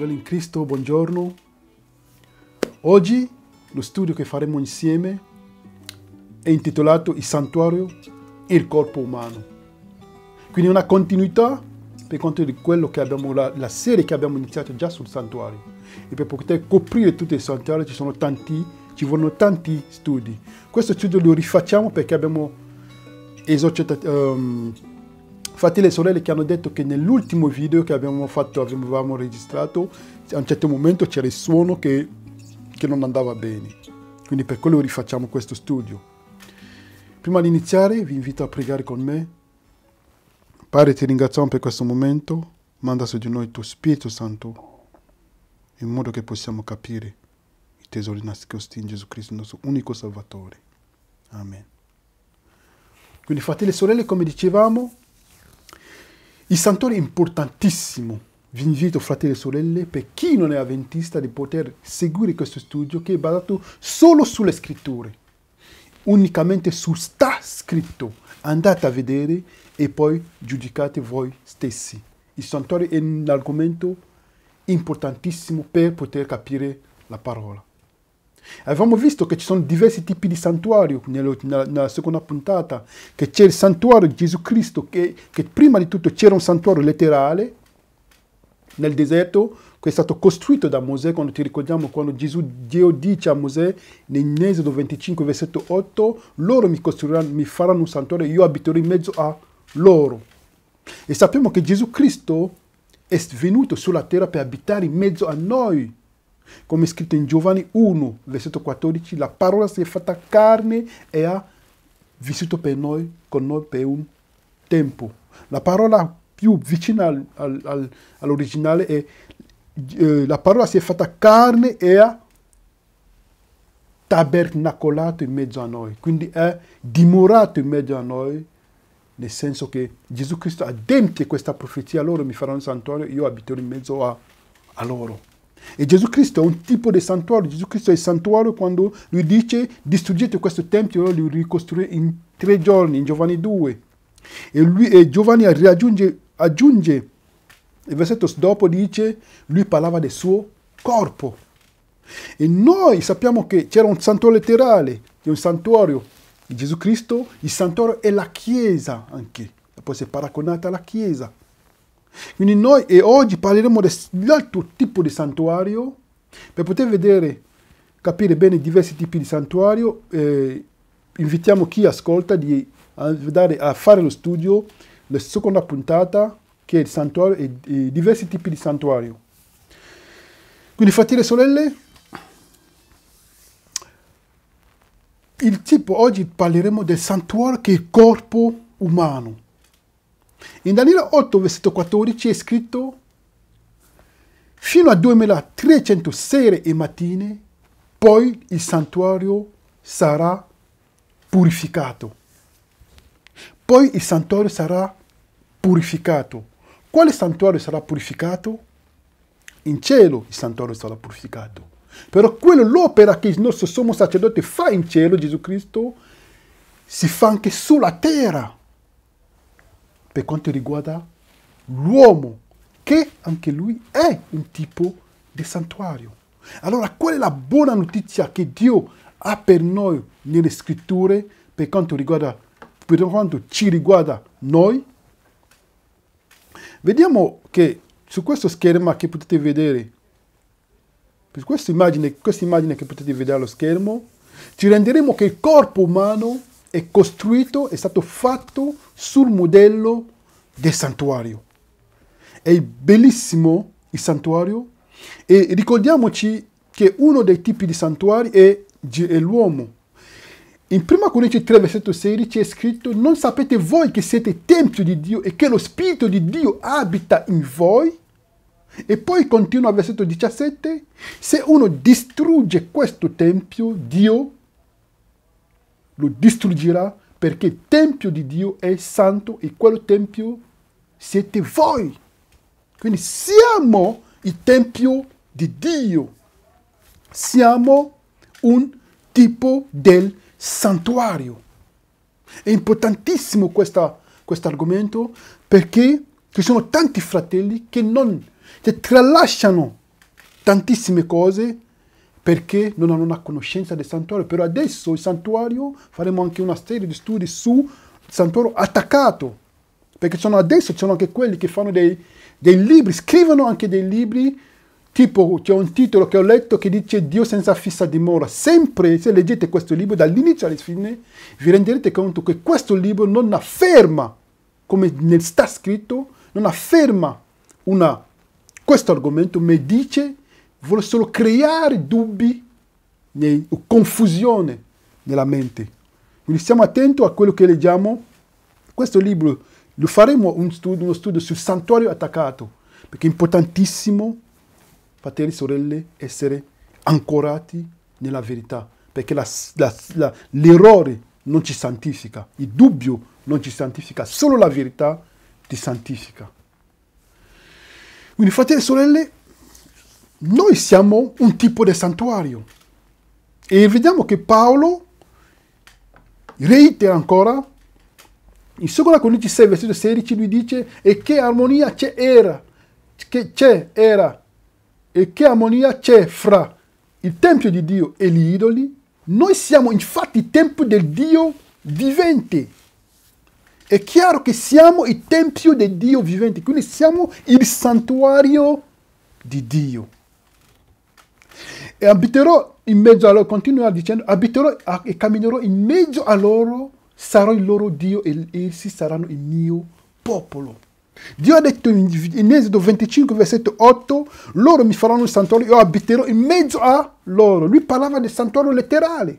sorelle in Cristo, buongiorno. Oggi lo studio che faremo insieme è intitolato Il santuario e il corpo umano. Quindi una continuità per quanto di quello che abbiamo, la, la serie che abbiamo iniziato già sul santuario. E per poter coprire tutto il santuario ci sono tanti, ci vogliono tanti studi. Questo studio lo rifacciamo perché abbiamo esorcitato... Um, ehm, Infatti le sorelle che hanno detto che nell'ultimo video che abbiamo fatto, avevamo registrato, a un certo momento c'era il suono che, che non andava bene. Quindi per quello rifacciamo questo studio. Prima di iniziare vi invito a pregare con me. Padre ti ringraziamo per questo momento, manda su di noi il tuo Spirito Santo in modo che possiamo capire i tesori nascosti in Gesù Cristo, il nostro unico Salvatore. Amen. Quindi fratelli e sorelle, come dicevamo, il santore è importantissimo. Vi invito, fratelli e sorelle, per chi non è avventista, di poter seguire questo studio che è basato solo sulle scritture, unicamente su sta scritto. Andate a vedere e poi giudicate voi stessi. Il santuario è un argomento importantissimo per poter capire la parola. Avevamo visto che ci sono diversi tipi di santuario nella, nella seconda puntata, che c'è il santuario di Gesù Cristo, che, che prima di tutto c'era un santuario letterale nel deserto, che è stato costruito da Mosè, quando ti ricordiamo, quando Gesù, Dio dice a Mosè, nell'Esodo 25, versetto 8, loro mi costruiranno, mi faranno un santuario e io abiterò in mezzo a loro. E sappiamo che Gesù Cristo è venuto sulla terra per abitare in mezzo a noi. Come scritto in Giovanni 1, versetto 14, la parola si è fatta carne e ha vissuto per noi, con noi per un tempo. La parola più vicina al, al, all'originale è eh, la parola si è fatta carne e ha tabernacolato in mezzo a noi, quindi è dimorato in mezzo a noi, nel senso che Gesù Cristo adempie questa profezia, loro mi faranno santuario, io abiterò in mezzo a, a loro. E Gesù Cristo è un tipo di santuario, Gesù Cristo è il santuario quando lui dice distruggete questo tempio e lo ricostruire in tre giorni, in Giovanni 2. E, lui, e Giovanni aggiunge, aggiunge, il versetto dopo dice, lui parlava del suo corpo. E noi sappiamo che c'era un santuario letterale, un santuario di Gesù Cristo, il santuario è la Chiesa anche, poi si è paragonata alla Chiesa. Quindi noi e oggi parleremo dell'altro tipo di santuario per poter vedere, capire bene i diversi tipi di santuario. Eh, invitiamo chi ascolta di andare a fare lo studio, la seconda puntata che è il santuario e i diversi tipi di santuario. Quindi fratelli e sorelle, il tipo oggi parleremo del santuario che è il corpo umano in Daniele 8, versetto 14 è scritto fino a 2300 sere e mattine, poi il santuario sarà purificato. Poi il santuario sarà purificato. Quale santuario sarà purificato? In cielo il santuario sarà purificato. Però quello, l'opera che il nostro sommo sacerdote fa in cielo, Gesù Cristo, si fa anche sulla terra per quanto riguarda l'uomo, che anche lui è un tipo di santuario. Allora, qual è la buona notizia che Dio ha per noi nelle scritture per quanto, riguarda, per quanto ci riguarda noi? Vediamo che su questo schermo che potete vedere, per questa immagine, questa immagine che potete vedere allo schermo, ci renderemo che il corpo umano è costruito, è stato fatto sul modello del santuario. È bellissimo il santuario e ricordiamoci che uno dei tipi di santuari è l'uomo. In 1 Corinzi 3, versetto 16 è scritto, non sapete voi che siete tempio di Dio e che lo Spirito di Dio abita in voi? E poi continua al versetto 17, se uno distrugge questo tempio, Dio lo distruggerà perché il Tempio di Dio è santo e quel Tempio siete voi. Quindi siamo il Tempio di Dio. Siamo un tipo del santuario. È importantissimo questo argomento perché ci sono tanti fratelli che non che tralasciano tantissime cose perché non hanno una conoscenza del santuario, però adesso il santuario faremo anche una serie di studi su il santuario attaccato, perché sono adesso ci sono anche quelli che fanno dei, dei libri, scrivono anche dei libri Tipo c'è un titolo che ho letto che dice Dio senza fissa dimora. Sempre se leggete questo libro dall'inizio alla fine vi renderete conto che questo libro non afferma, come sta scritto, non afferma una, questo argomento, ma dice vuole solo creare dubbi nei, o confusione nella mente. Quindi stiamo attenti a quello che leggiamo. Questo libro lo faremo un studio, uno studio sul santuario attaccato, perché è importantissimo, fratelli e sorelle, essere ancorati nella verità, perché la, la, la, l'errore non ci santifica, il dubbio non ci santifica, solo la verità ti santifica. Quindi fratelli e sorelle, noi siamo un tipo di santuario. E vediamo che Paolo reitera ancora in 2 Corinzi 6, versetto 16, lui dice e che armonia c'era, che c'è, era, e che armonia c'è fra il Tempio di Dio e gli idoli. Noi siamo infatti il Tempio del Dio vivente. È chiaro che siamo il Tempio del Dio vivente, quindi siamo il santuario di Dio e abiterò in mezzo a loro, continua dicendo, abiterò e camminerò in mezzo a loro, sarò il loro Dio e essi saranno il mio popolo. Dio ha detto in, in Esodo 25, versetto 8, loro mi faranno il santuario, io abiterò in mezzo a loro. Lui parlava del santuario letterale.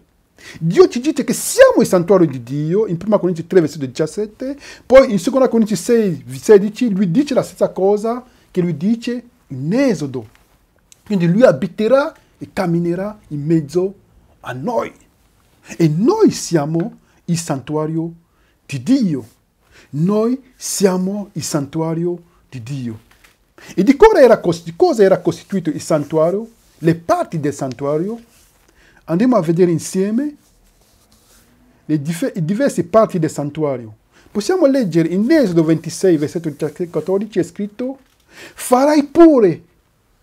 Dio ci dice che siamo il santuario di Dio in 1 Corinzi 3, versetto 17, poi in 2 Corinzi 6, 16 lui dice la stessa cosa che lui dice in Esodo. Quindi lui abiterà e camminerà in mezzo a noi. E noi siamo il santuario di Dio. Noi siamo il santuario di Dio. E di cosa era, di cosa era costituito il santuario? Le parti del santuario? Andiamo a vedere insieme le diverse parti del santuario. Possiamo leggere in Esodo 26, versetto 14, è scritto, farai pure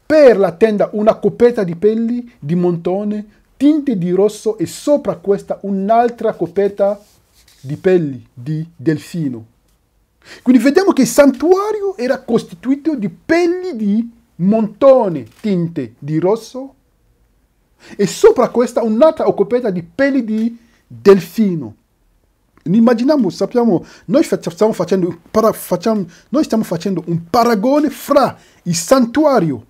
per la tenda una coperta di pelli di montone tinte di rosso e sopra questa un'altra coperta di pelli di delfino. Quindi vediamo che il santuario era costituito di pelli di montone tinte di rosso e sopra questa un'altra coperta di pelli di delfino. Immaginiamo, sappiamo, noi stiamo facendo, para, facciamo, noi stiamo facendo un paragone fra il santuario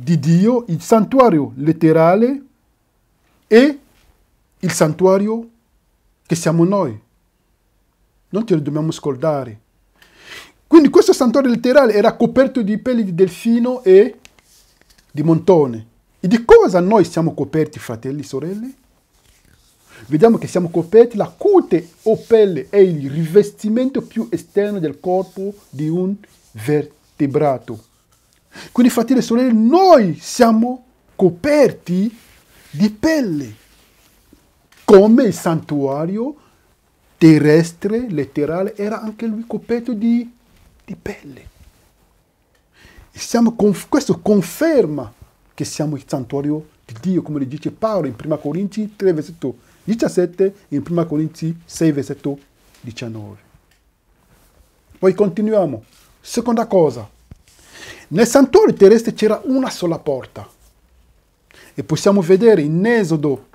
di Dio, il santuario letterale e il santuario che siamo noi. Non ce lo dobbiamo scordare. Quindi questo santuario letterale era coperto di peli di delfino e di montone. E di cosa noi siamo coperti, fratelli e sorelle? Vediamo che siamo coperti, la cute o pelle è il rivestimento più esterno del corpo di un vertebrato. Quindi fratelli e sorelle, noi siamo coperti di pelle, come il santuario terrestre, letterale, era anche lui coperto di, di pelle. Conf questo conferma che siamo il santuario di Dio, come le dice Paolo in 1 Corinzi 3, versetto 17 e in 1 Corinzi 6, versetto 19. Poi continuiamo. Seconda cosa, nel santuario terrestre c'era una sola porta. E possiamo vedere in Esodo,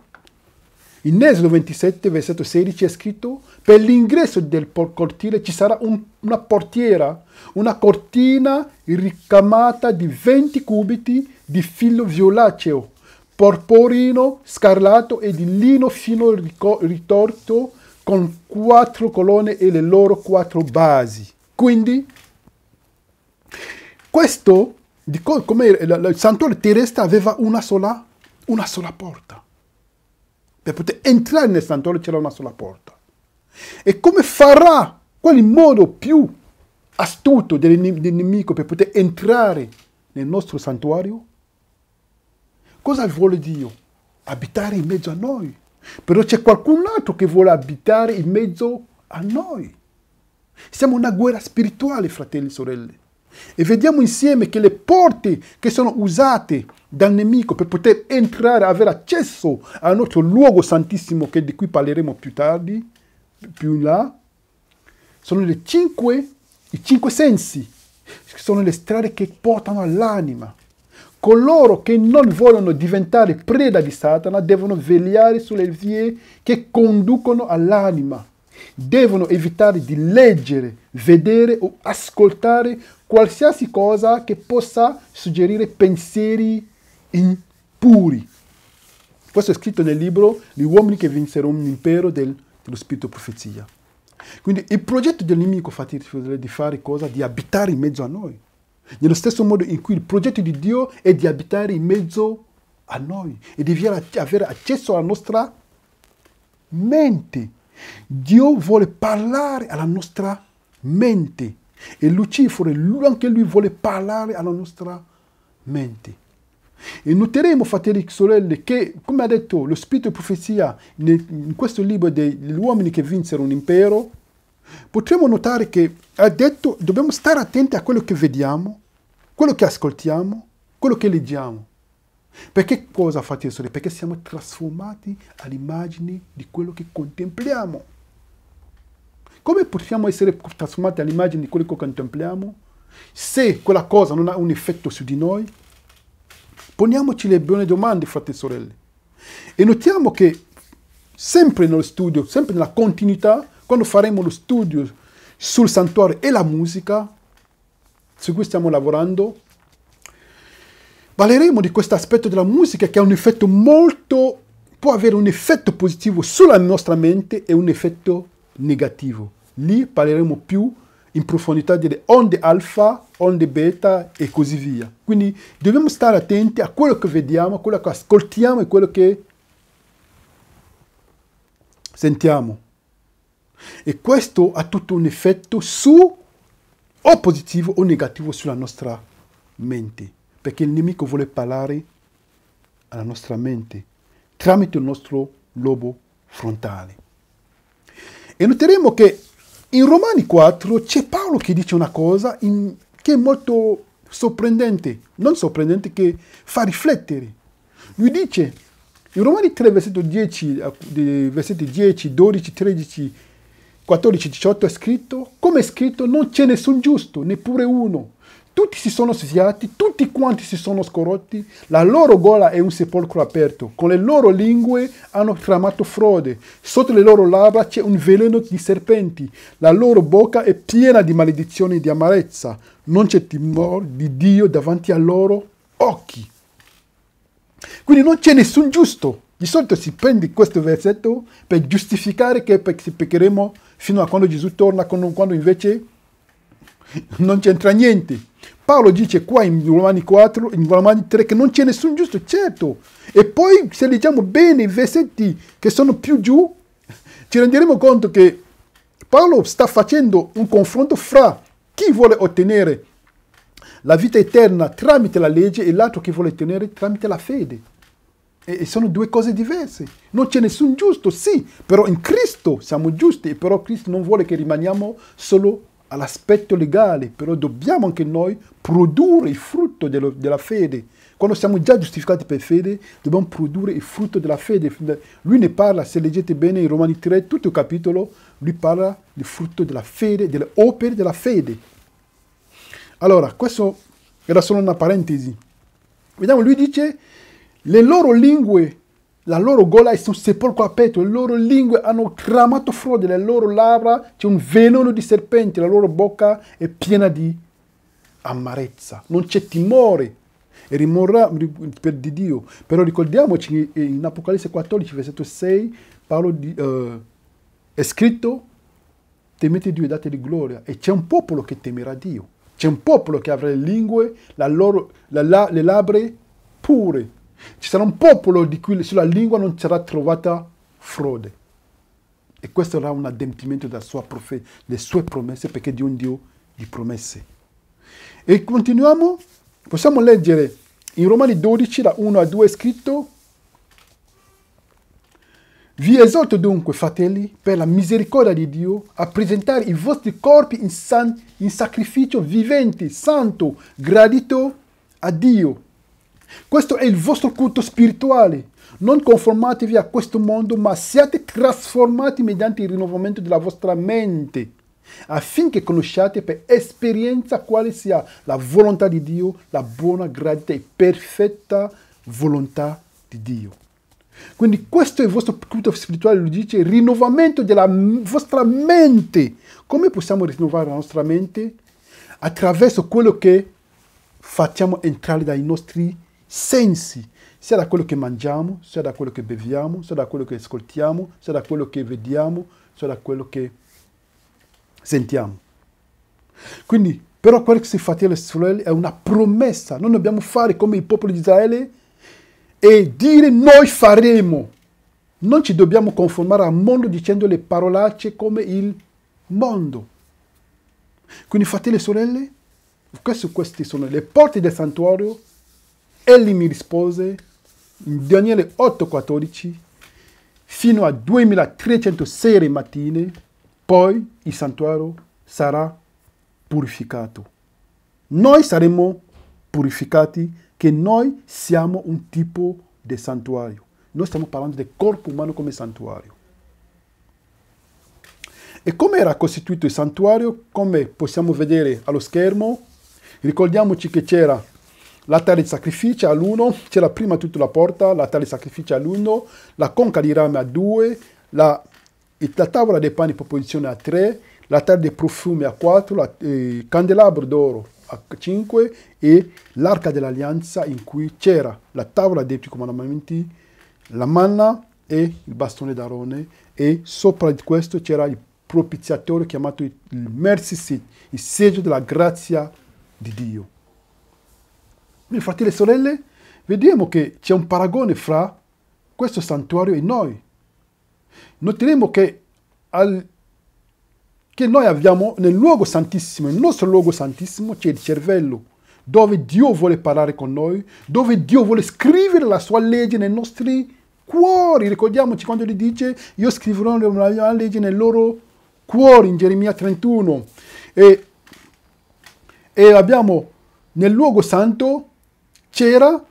in Esodo 27, versetto 16, è scritto, per l'ingresso del cortile ci sarà un, una portiera, una cortina ricamata di 20 cubiti di filo violaceo, porporino, scarlato e di lino fino ritorto con quattro colonne e le loro quattro basi. Quindi questo, dico, come il, il santuario terrestre aveva una sola, una sola porta. Per poter entrare nel santuario c'era una sola porta. E come farà qual è il modo più astuto del, del nemico per poter entrare nel nostro santuario? Cosa vuole Dio? Abitare in mezzo a noi. Però c'è qualcun altro che vuole abitare in mezzo a noi. Siamo una guerra spirituale, fratelli e sorelle e vediamo insieme che le porte che sono usate dal nemico per poter entrare, avere accesso al nostro luogo santissimo, che di cui parleremo più tardi, più in là, sono le cinque, i cinque sensi, sono le strade che portano all'anima. Coloro che non vogliono diventare preda di Satana devono vegliare sulle vie che conducono all'anima. Devono evitare di leggere, vedere o ascoltare qualsiasi cosa che possa suggerire pensieri impuri. Questo è scritto nel libro Gli uomini che vinceranno l'impero del, dello spirito profezia. Quindi il progetto del nemico è di fare cosa? Di abitare in mezzo a noi. Nello stesso modo in cui il progetto di Dio è di abitare in mezzo a noi e di avere accesso alla nostra mente. Dio vuole parlare alla nostra mente. E Lucifero, anche lui vuole parlare alla nostra mente. E noteremo, fratelli e sorelle, che, come ha detto lo spirito di profezia in questo libro degli uomini che vinsero un impero, potremmo notare che ha detto dobbiamo stare attenti a quello che vediamo, quello che ascoltiamo, quello che leggiamo. Perché cosa, fratelli e sorelle? Perché siamo trasformati all'immagine di quello che contempliamo. Come possiamo essere trasformati all'immagine di quello che contempliamo? Se quella cosa non ha un effetto su di noi, poniamoci le buone domande, fratelli e sorelle. E notiamo che sempre nello studio, sempre nella continuità, quando faremo lo studio sul santuario e la musica, su cui stiamo lavorando, parleremo di questo aspetto della musica che ha un effetto molto, può avere un effetto positivo sulla nostra mente e un effetto negativo. Lì parleremo più in profondità delle onde alfa, onde beta e così via. Quindi dobbiamo stare attenti a quello che vediamo, a quello che ascoltiamo e quello che sentiamo. E questo ha tutto un effetto su o positivo o negativo sulla nostra mente, perché il nemico vuole parlare alla nostra mente tramite il nostro lobo frontale. E noteremo che in Romani 4 c'è Paolo che dice una cosa in, che è molto sorprendente, non sorprendente, che fa riflettere. Lui dice in Romani 3, versetto 10, versetti 10, 12, 13, 14, 18 è scritto, come è scritto, non c'è nessun giusto, neppure uno tutti si sono sfiati, tutti quanti si sono scorotti, la loro gola è un sepolcro aperto, con le loro lingue hanno tramato frode, sotto le loro labbra c'è un veleno di serpenti, la loro bocca è piena di maledizioni e di amarezza, non c'è timore di Dio davanti ai loro occhi. Quindi non c'è nessun giusto. Di solito si prende questo versetto per giustificare che peccheremo fino a quando Gesù torna, quando invece non c'entra niente. Paolo dice qua in Romani 4, in Romani 3 che non c'è nessun giusto, certo. E poi se leggiamo bene i versetti che sono più giù, ci renderemo conto che Paolo sta facendo un confronto fra chi vuole ottenere la vita eterna tramite la legge e l'altro che vuole ottenere tramite la fede. E sono due cose diverse. Non c'è nessun giusto, sì, però in Cristo siamo giusti, però Cristo non vuole che rimaniamo solo giusti all'aspetto legale, però dobbiamo anche noi produrre il frutto dello, della fede. Quando siamo già giustificati per fede, dobbiamo produrre il frutto della fede. Lui ne parla, se leggete bene in Romani 3, tutto il capitolo, lui parla del frutto della fede, delle opere della fede. Allora, questo era solo una parentesi. Vediamo, lui dice, le loro lingue la loro gola è un sepolcro aperto, le loro lingue hanno cramato frode, le loro labbra c'è un veleno di serpenti, la loro bocca è piena di amarezza, non c'è timore e rimorrà per di Dio. Però ricordiamoci in Apocalisse 14, versetto 6, Paolo di, uh, è scritto temete Dio e di gloria. E c'è un popolo che temerà Dio. C'è un popolo che avrà le lingue, la loro, la, la, le labbra pure. Ci sarà un popolo di cui sulla lingua non sarà trovata frode. E questo sarà un adempimento profe- delle sue promesse, perché Dio è un Dio di promesse. E continuiamo, possiamo leggere in Romani 12, da 1 a 2, scritto, vi esorto dunque, fratelli, per la misericordia di Dio, a presentare i vostri corpi in, san- in sacrificio vivente, santo, gradito a Dio, questo è il vostro culto spirituale. Non conformatevi a questo mondo, ma siate trasformati mediante il rinnovamento della vostra mente, affinché conosciate per esperienza quale sia la volontà di Dio, la buona, gradita e perfetta volontà di Dio. Quindi questo è il vostro culto spirituale, lui dice, il rinnovamento della vostra mente. Come possiamo rinnovare la nostra mente? Attraverso quello che facciamo entrare dai nostri sensi, sia da quello che mangiamo, sia da quello che beviamo, sia da quello che ascoltiamo, sia da quello che vediamo, sia da quello che sentiamo. Quindi, però quello che si fratelli e sorelle è una promessa, Noi dobbiamo fare come il popolo di Israele e dire noi faremo. Non ci dobbiamo conformare al mondo dicendo le parolacce come il mondo. Quindi fratelli e sorelle, queste sono le porte del santuario Egli mi rispose in Daniele 8,14 fino a 2306 mattine, poi il santuario sarà purificato. Noi saremo purificati che noi siamo un tipo di santuario. Noi stiamo parlando del corpo umano come santuario. E come era costituito il santuario? Come possiamo vedere allo schermo, ricordiamoci che c'era la l'altare di sacrificio all'1, c'era prima tutta la porta, la l'altare di sacrificio all'1, la conca di rame a 2, la, la tavola dei pani proposizione a 3, la l'altare dei profumi a 4, eh, il candelabro d'oro a 5 e l'arca dell'alleanza in cui c'era la tavola dei comandamenti, la manna e il bastone d'Arone e sopra di questo c'era il propiziatore chiamato il Mercy Seat, il seggio della grazia di Dio. Quindi fratelli e sorelle, vediamo che c'è un paragone fra questo santuario e noi. Noteremo che, al, che noi abbiamo nel luogo santissimo, il nostro luogo santissimo c'è il cervello, dove Dio vuole parlare con noi, dove Dio vuole scrivere la sua legge nei nostri cuori. Ricordiamoci quando gli dice io scriverò la mia legge nel loro cuori in Geremia 31. E, e abbiamo nel luogo santo c'era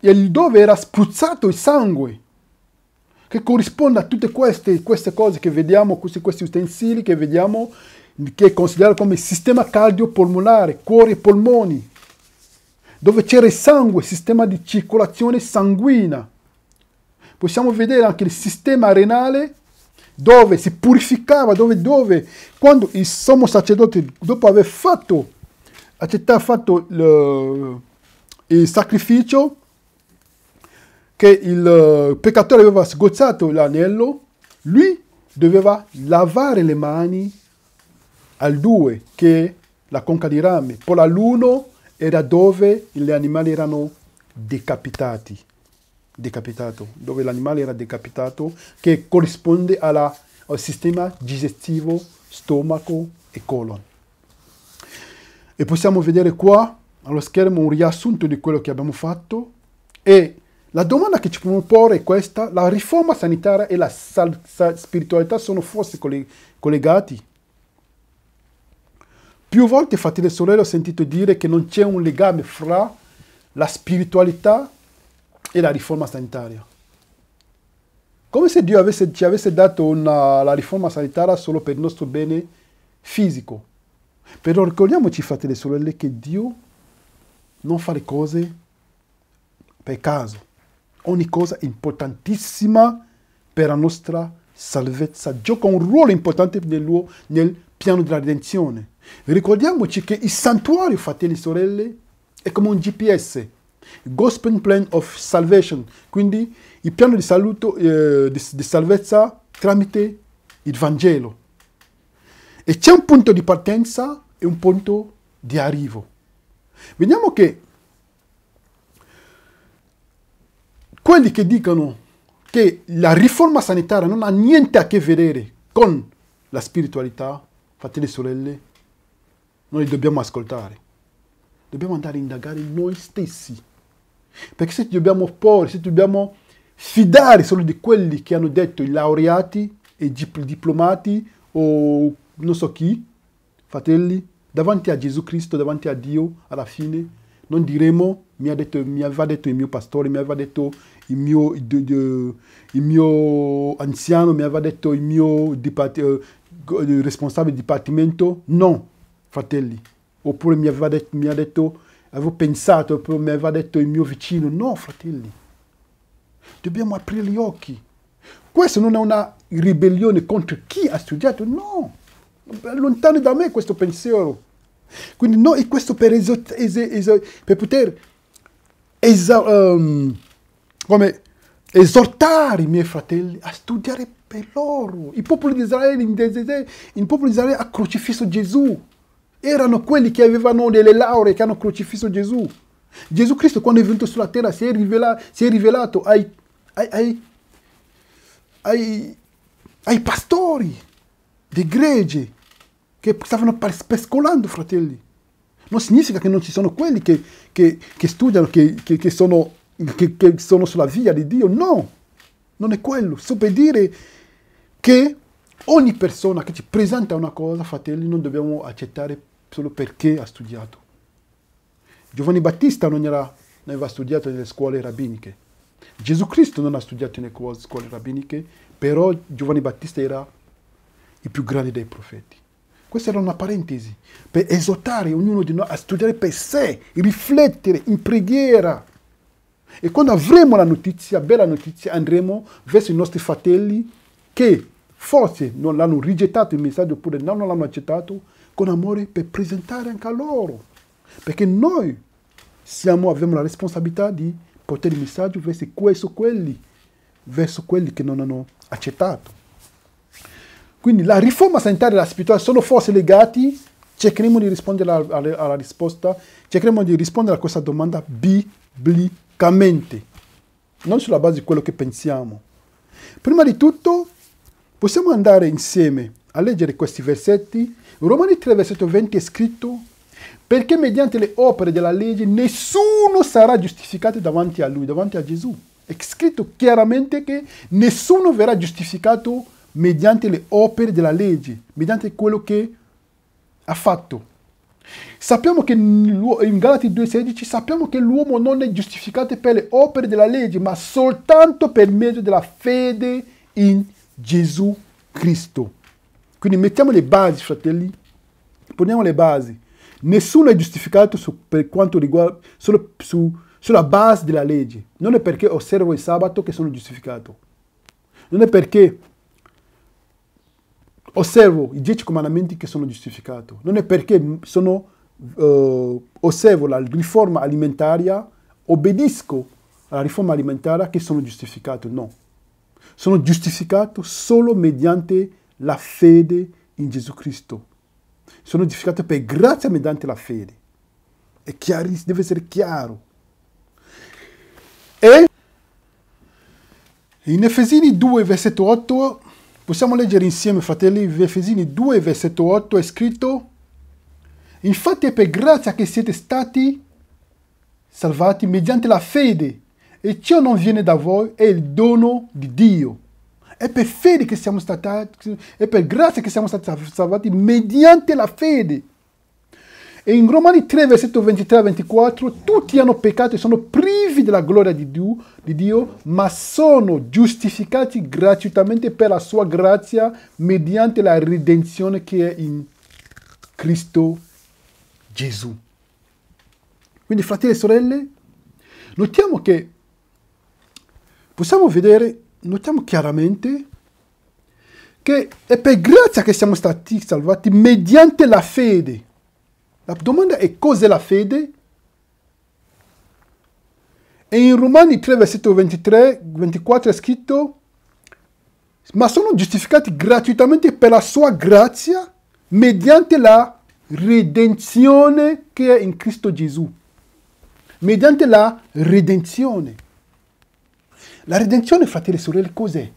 e dove era spruzzato il sangue, che corrisponde a tutte queste, queste cose che vediamo, questi, questi utensili che vediamo, che è considerato come sistema cardiopolmonare, cuore e polmoni, dove c'era il sangue, sistema di circolazione sanguina. Possiamo vedere anche il sistema renale dove si purificava, dove, dove, quando il sommo sacerdote, dopo aver fatto accettare fatto il, eh, il sacrificio che il eh, peccatore aveva sgozzato l'anello, lui doveva lavare le mani al due che la conca di rame, poi all'uno era dove gli animali erano decapitati, decapitato, dove l'animale era decapitato, che corrisponde alla, al sistema digestivo, stomaco e colon. E possiamo vedere qua allo schermo un riassunto di quello che abbiamo fatto e la domanda che ci possiamo porre è questa, la riforma sanitaria e la sal- sal- spiritualità sono forse coll- collegati? Più volte, fratelli e sorelle, ho sentito dire che non c'è un legame fra la spiritualità e la riforma sanitaria. Come se Dio avesse, ci avesse dato una, la riforma sanitaria solo per il nostro bene fisico, però ricordiamoci, fratelli e sorelle, che Dio non fa le cose per caso. Ogni cosa è importantissima per la nostra salvezza, gioca un ruolo importante nel, nel piano della redenzione. Ricordiamoci che il santuario, fratelli e sorelle, è come un GPS, Gospel Plan of Salvation, quindi il piano di, saluto, eh, di, di salvezza tramite il Vangelo. E c'è un punto di partenza e un punto di arrivo. Vediamo che quelli che dicono che la riforma sanitaria non ha niente a che vedere con la spiritualità, fratelli e sorelle, noi dobbiamo ascoltare. Dobbiamo andare a indagare noi stessi. Perché se dobbiamo porre, se dobbiamo fidare solo di quelli che hanno detto i laureati e i diplomati o non so chi, fratelli, davanti a Gesù Cristo, davanti a Dio, alla fine, non diremo, mi, detto, mi aveva detto il mio pastore, mi aveva detto il mio, il, il mio anziano, mi aveva detto il mio eh, il responsabile dipartimento. No, fratelli. Oppure mi aveva detto, mi detto avevo pensato, oppure mi aveva detto il mio vicino. No, fratelli. Dobbiamo aprire gli occhi. Questa non è una ribellione contro chi ha studiato, no lontano da me questo pensiero. Quindi noi questo per, esot- es- es- per poter esa- um, come, esortare i miei fratelli a studiare per loro. Il popolo di Israele, il popolo di Israele ha crocifisso Gesù. Erano quelli che avevano delle lauree che hanno crocifisso Gesù. Gesù Cristo quando è venuto sulla terra si è, rivela- si è rivelato ai, ai, ai, ai ai pastori di gregge che stavano pescolando, fratelli. Non significa che non ci sono quelli che, che, che studiano, che sono, che, sono, sulla via di Dio. No, non è quello. dire che ogni persona che ci presenta una cosa, fratelli, non dobbiamo accettare solo perché ha studiato. Giovanni Battista non, era, non aveva studiato nelle scuole rabbiniche. Gesù Cristo non ha studiato nelle scuole rabbiniche, però Giovanni Battista era il più grande dei profeti. Questa era una parentesi per esortare ognuno di noi a studiare per sé, riflettere in preghiera. E quando avremo la notizia, bella notizia, andremo verso i nostri fratelli che forse non l'hanno rigettato il messaggio oppure non l'hanno accettato con amore per presentare anche a loro. Perché noi siamo, abbiamo la responsabilità di portare il messaggio verso, questo, quelli, verso quelli che non hanno accettato. Quindi la riforma sanitaria e la spirituale sono forse legati? Cercheremo di rispondere alla, alla, alla risposta, cercheremo di rispondere a questa domanda biblicamente, non sulla base di quello che pensiamo. Prima di tutto, possiamo andare insieme a leggere questi versetti. Romani 3, versetto 20 è scritto, perché mediante le opere della legge nessuno sarà giustificato davanti a lui, davanti a Gesù. È scritto chiaramente che nessuno verrà giustificato mediante le opere della legge, mediante quello che ha fatto. Sappiamo che in Galati 2,16 sappiamo che l'uomo non è giustificato per le opere della legge, ma soltanto per mezzo della fede in Gesù Cristo. Quindi mettiamo le basi, fratelli, poniamo le basi. Nessuno è giustificato su, per quanto riguarda solo su, sulla base della legge. Non è perché osservo il sabato che sono giustificato. Non è perché osservo i dieci comandamenti che sono giustificati. Non è perché sono, eh, osservo la riforma alimentare, obbedisco alla riforma alimentare che sono giustificato, no. Sono giustificato solo mediante la fede in Gesù Cristo. Sono giustificato per grazia mediante la fede. È chiarissimo, deve essere chiaro. E in Efesini 2, versetto 8, Possiamo leggere insieme, fratelli, Efesini 2, versetto 8, è scritto, Infatti è per grazia che siete stati salvati mediante la fede, e ciò non viene da voi, è il dono di Dio. È per fede che siamo stati, è per grazia che siamo stati salvati mediante la fede. E in Romani 3, versetto 23 a 24, tutti hanno peccato e sono privi della gloria di Dio, di Dio, ma sono giustificati gratuitamente per la sua grazia mediante la redenzione che è in Cristo Gesù. Quindi, fratelli e sorelle, notiamo che possiamo vedere, notiamo chiaramente che è per grazia che siamo stati salvati mediante la fede. La domanda è cos'è la fede? E in Romani 3, versetto 23, 24 è scritto, ma sono giustificati gratuitamente per la sua grazia mediante la redenzione che è in Cristo Gesù. Mediante la redenzione. La redenzione, fratelli e sorelle, cos'è?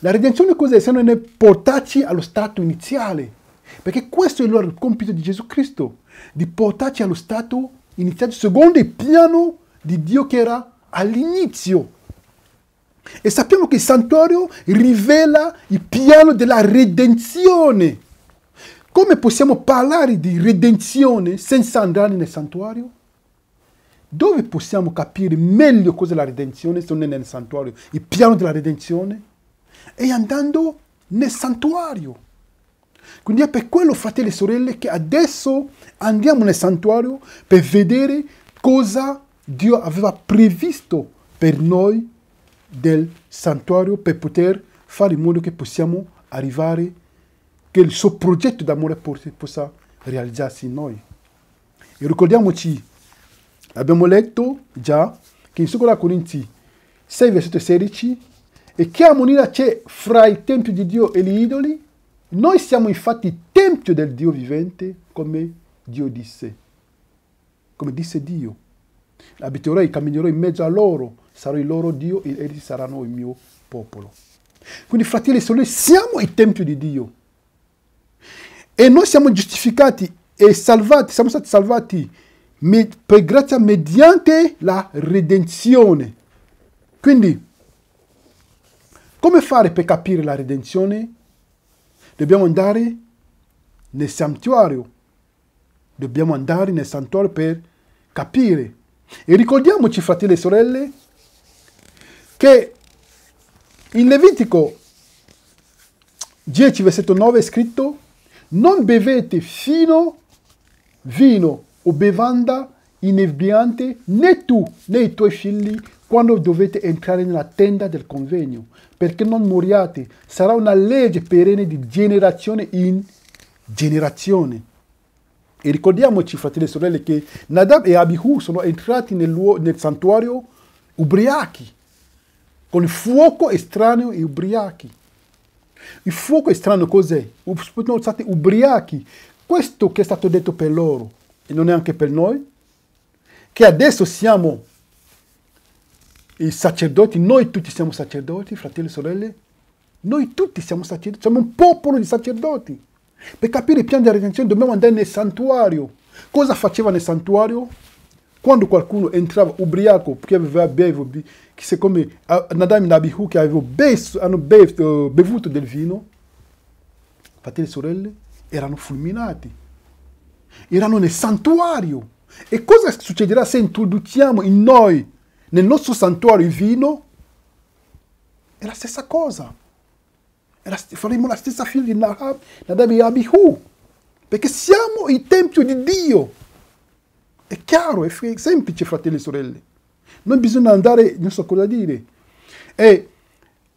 La redenzione cos'è se non è portarci allo stato iniziale? Perché questo è il loro compito di Gesù Cristo, di portarci allo stato iniziato secondo il piano di Dio che era all'inizio. E sappiamo che il santuario rivela il piano della redenzione. Come possiamo parlare di redenzione senza andare nel santuario? Dove possiamo capire meglio cosa è la redenzione se non è nel santuario? Il piano della redenzione? E andando nel santuario. Quindi è per quello, fratelli e sorelle, che adesso andiamo nel santuario per vedere cosa Dio aveva previsto per noi del santuario per poter fare in modo che possiamo arrivare, che il suo progetto d'amore possa realizzarsi in noi. E ricordiamoci, abbiamo letto già che in Seconda Corinzi 6, versetto 16, e che armonia c'è fra i tempi di Dio e gli idoli? Noi siamo infatti tempio del Dio vivente come Dio disse, come disse Dio. Abiterò e camminerò in mezzo a loro, sarò il loro Dio e essi saranno il mio popolo. Quindi fratelli e sorelle, siamo il tempio di Dio. E noi siamo giustificati e salvati, siamo stati salvati per grazia mediante la redenzione. Quindi, come fare per capire la redenzione? Dobbiamo andare nel santuario. Dobbiamo andare nel santuario per capire. E ricordiamoci, fratelli e sorelle, che in Levitico 10, versetto 9 è scritto, non bevete fino vino o bevanda inebriante né tu né i tuoi figli quando dovete entrare nella tenda del convegno, perché non moriate. Sarà una legge perenne di generazione in generazione. E ricordiamoci, fratelli e sorelle, che Nadab e Abihu sono entrati nel, luogo, nel santuario ubriachi, con il fuoco estraneo e ubriachi. Il fuoco estraneo cos'è? Sono stati ubriachi. Questo che è stato detto per loro, e non è anche per noi, che adesso siamo i sacerdoti, noi tutti siamo sacerdoti, fratelli e sorelle, noi tutti siamo sacerdoti, siamo un popolo di sacerdoti. Per capire il piano della redenzione dobbiamo andare nel santuario. Cosa faceva nel santuario? Quando qualcuno entrava ubriaco perché aveva bevuto, che secondo Nadam e Nabihu che besso, hanno bevuto, bevuto del vino, fratelli e sorelle, erano fulminati. Erano nel santuario. E cosa succederà se introduciamo in noi nel nostro santuario vino, è la stessa cosa. st- faremo la stessa fine di Nahab, Nadab e Abihu, perché siamo il tempio di Dio. È chiaro, è semplice, fratelli e sorelle. Non bisogna andare, non so cosa dire. E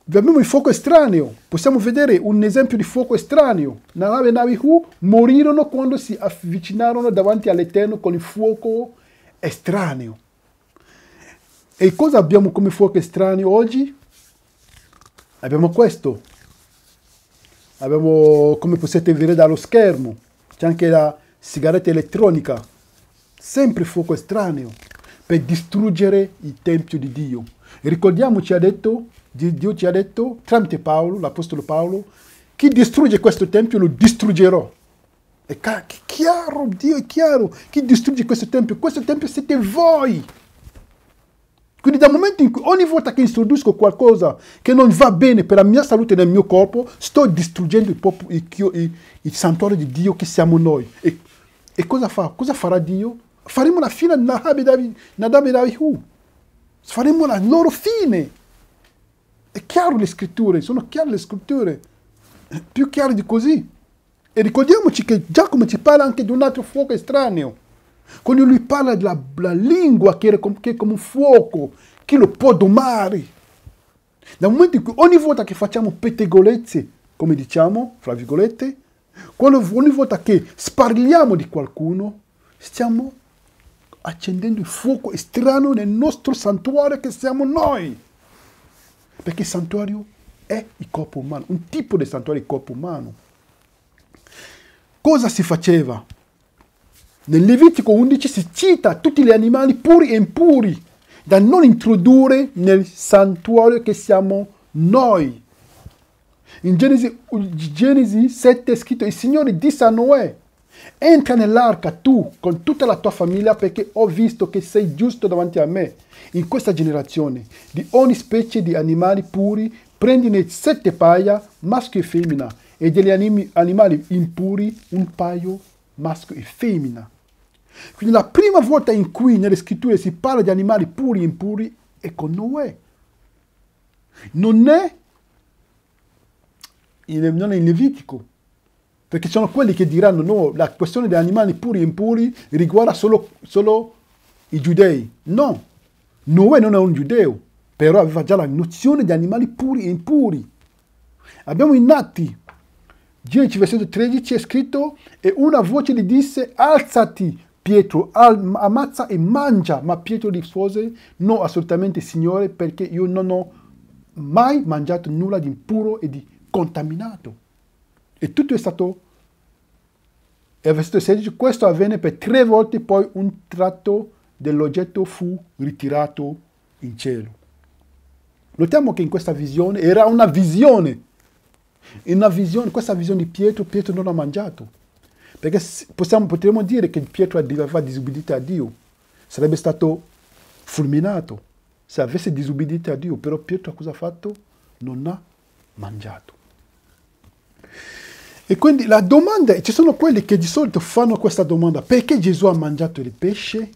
abbiamo il fuoco estraneo, possiamo vedere un esempio di fuoco estraneo. Nahab e Abihu morirono quando si avvicinarono davanti all'Eterno con il fuoco estraneo. E cosa abbiamo come fuoco estraneo oggi? Abbiamo questo. Abbiamo, come potete vedere dallo schermo, c'è anche la sigaretta elettronica. Sempre fuoco estraneo per distruggere il Tempio di Dio. E ricordiamoci, ha detto, Dio ci ha detto, tramite Paolo, l'Apostolo Paolo, chi distrugge questo Tempio lo distruggerò. E' chiaro, Dio è chiaro, chi distrugge questo Tempio? Questo Tempio siete voi. Quindi dal momento in cui ogni volta che introduco qualcosa che non va bene per la mia salute nel mio corpo, sto distruggendo il, popolo, il, il, il santuario di Dio che siamo noi. E, e cosa, fa? cosa farà Dio? Faremo la fine a Nadab e Davihu. Faremo la loro fine. È chiaro le scritture, sono chiare le scritture. Più chiare di così. E ricordiamoci che Giacomo ci parla anche di un altro fuoco estraneo quando lui parla della la lingua che è, come, che è come un fuoco, che lo può domare. Dal momento in cui ogni volta che facciamo pettegolezze, come diciamo, fra virgolette, quando, ogni volta che sparliamo di qualcuno, stiamo accendendo il fuoco strano nel nostro santuario che siamo noi. Perché il santuario è il corpo umano, un tipo di santuario è il corpo umano. Cosa si faceva? Nel Levitico 11 si cita tutti gli animali puri e impuri da non introdurre nel santuario che siamo noi. In Genesi, Genesi 7 è scritto, il Signore disse a Noè, entra nell'arca tu con tutta la tua famiglia perché ho visto che sei giusto davanti a me. In questa generazione di ogni specie di animali puri prendine sette paia, maschio e femmina, e degli animi, animali impuri un paio, maschio e femmina. Quindi la prima volta in cui nelle scritture si parla di animali puri e impuri è con Noè. Non è in, non è in Levitico, perché sono quelli che diranno no, la questione degli animali puri e impuri riguarda solo, solo i giudei. No, Noè non è un giudeo, però aveva già la nozione di animali puri e impuri. Abbiamo in Atti 10, versetto 13, è scritto, e una voce gli disse, alzati, Pietro ammazza e mangia, ma Pietro rispose no assolutamente Signore perché io non ho mai mangiato nulla di impuro e di contaminato. E tutto è stato... E al versetto 16 questo avvenne per tre volte, poi un tratto dell'oggetto fu ritirato in cielo. Notiamo che in questa visione era una visione. In una visione, questa visione di Pietro, Pietro non ha mangiato. Perché possiamo, potremmo dire che Pietro aveva disubbidito a Dio, sarebbe stato fulminato se avesse disubbidito a Dio, però Pietro cosa ha fatto? Non ha mangiato. E quindi la domanda, è, ci sono quelli che di solito fanno questa domanda, perché Gesù ha mangiato il pesce?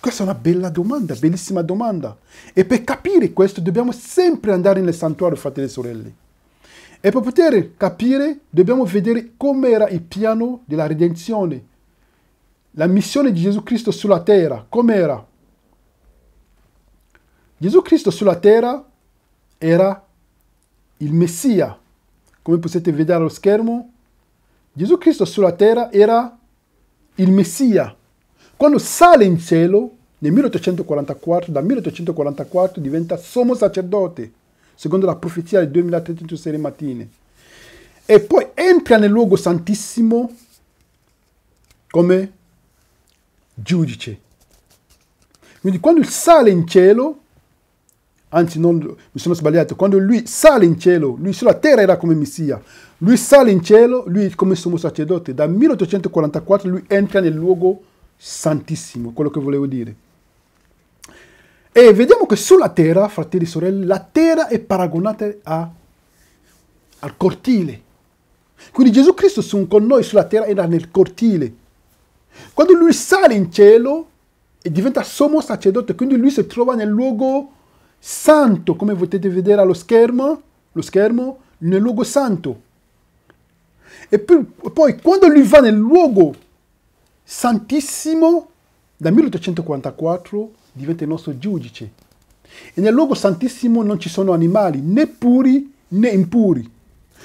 Questa è una bella domanda, bellissima domanda. E per capire questo dobbiamo sempre andare nel santuario, fratelli e sorelle. E per poter capire dobbiamo vedere com'era il piano della redenzione, la missione di Gesù Cristo sulla terra, com'era. Gesù Cristo sulla terra era il Messia, come potete vedere allo schermo. Gesù Cristo sulla terra era il Messia. Quando sale in cielo, nel 1844, da 1844 diventa sommo sacerdote secondo la profezia del 2306 mattine. E poi entra nel luogo santissimo come giudice. Quindi quando sale in cielo, anzi non, mi sono sbagliato, quando lui sale in cielo, lui sulla terra era come Messia, lui sale in cielo, lui come sommo sacerdote, da 1844 lui entra nel luogo santissimo, quello che volevo dire. E vediamo che sulla terra, fratelli e sorelle, la terra è paragonata a, al cortile. Quindi Gesù Cristo su, con noi sulla terra era nel cortile. Quando lui sale in cielo e diventa sommo sacerdote, quindi lui si trova nel luogo santo, come potete vedere allo schermo, lo schermo nel luogo santo. E poi quando lui va nel luogo santissimo, da 1844, diventa il nostro giudice. E nel luogo santissimo non ci sono animali, né puri né impuri.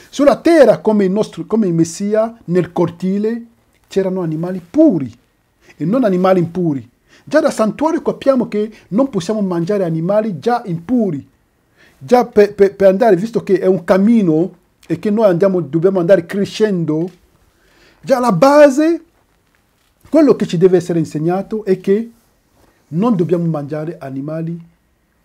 Sulla terra, come il, nostro, come il Messia, nel cortile c'erano animali puri e non animali impuri. Già dal santuario capiamo che non possiamo mangiare animali già impuri. Già per, per, per andare, visto che è un cammino e che noi andiamo, dobbiamo andare crescendo, già alla base, quello che ci deve essere insegnato è che non dobbiamo mangiare animali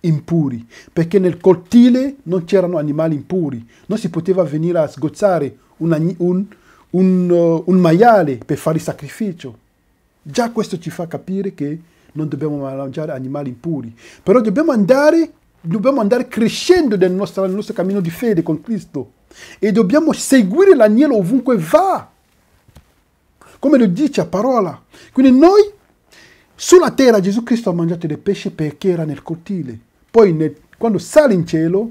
impuri, perché nel cortile non c'erano animali impuri, non si poteva venire a sgozzare un, un, un, uh, un maiale per fare il sacrificio. Già questo ci fa capire che non dobbiamo mangiare animali impuri, però dobbiamo andare, dobbiamo andare crescendo nel nostro, nel nostro cammino di fede con Cristo e dobbiamo seguire l'agnello ovunque va, come lo dice a parola. Quindi noi sulla terra Gesù Cristo ha mangiato dei pesci perché era nel cortile. Poi nel, quando sale in cielo,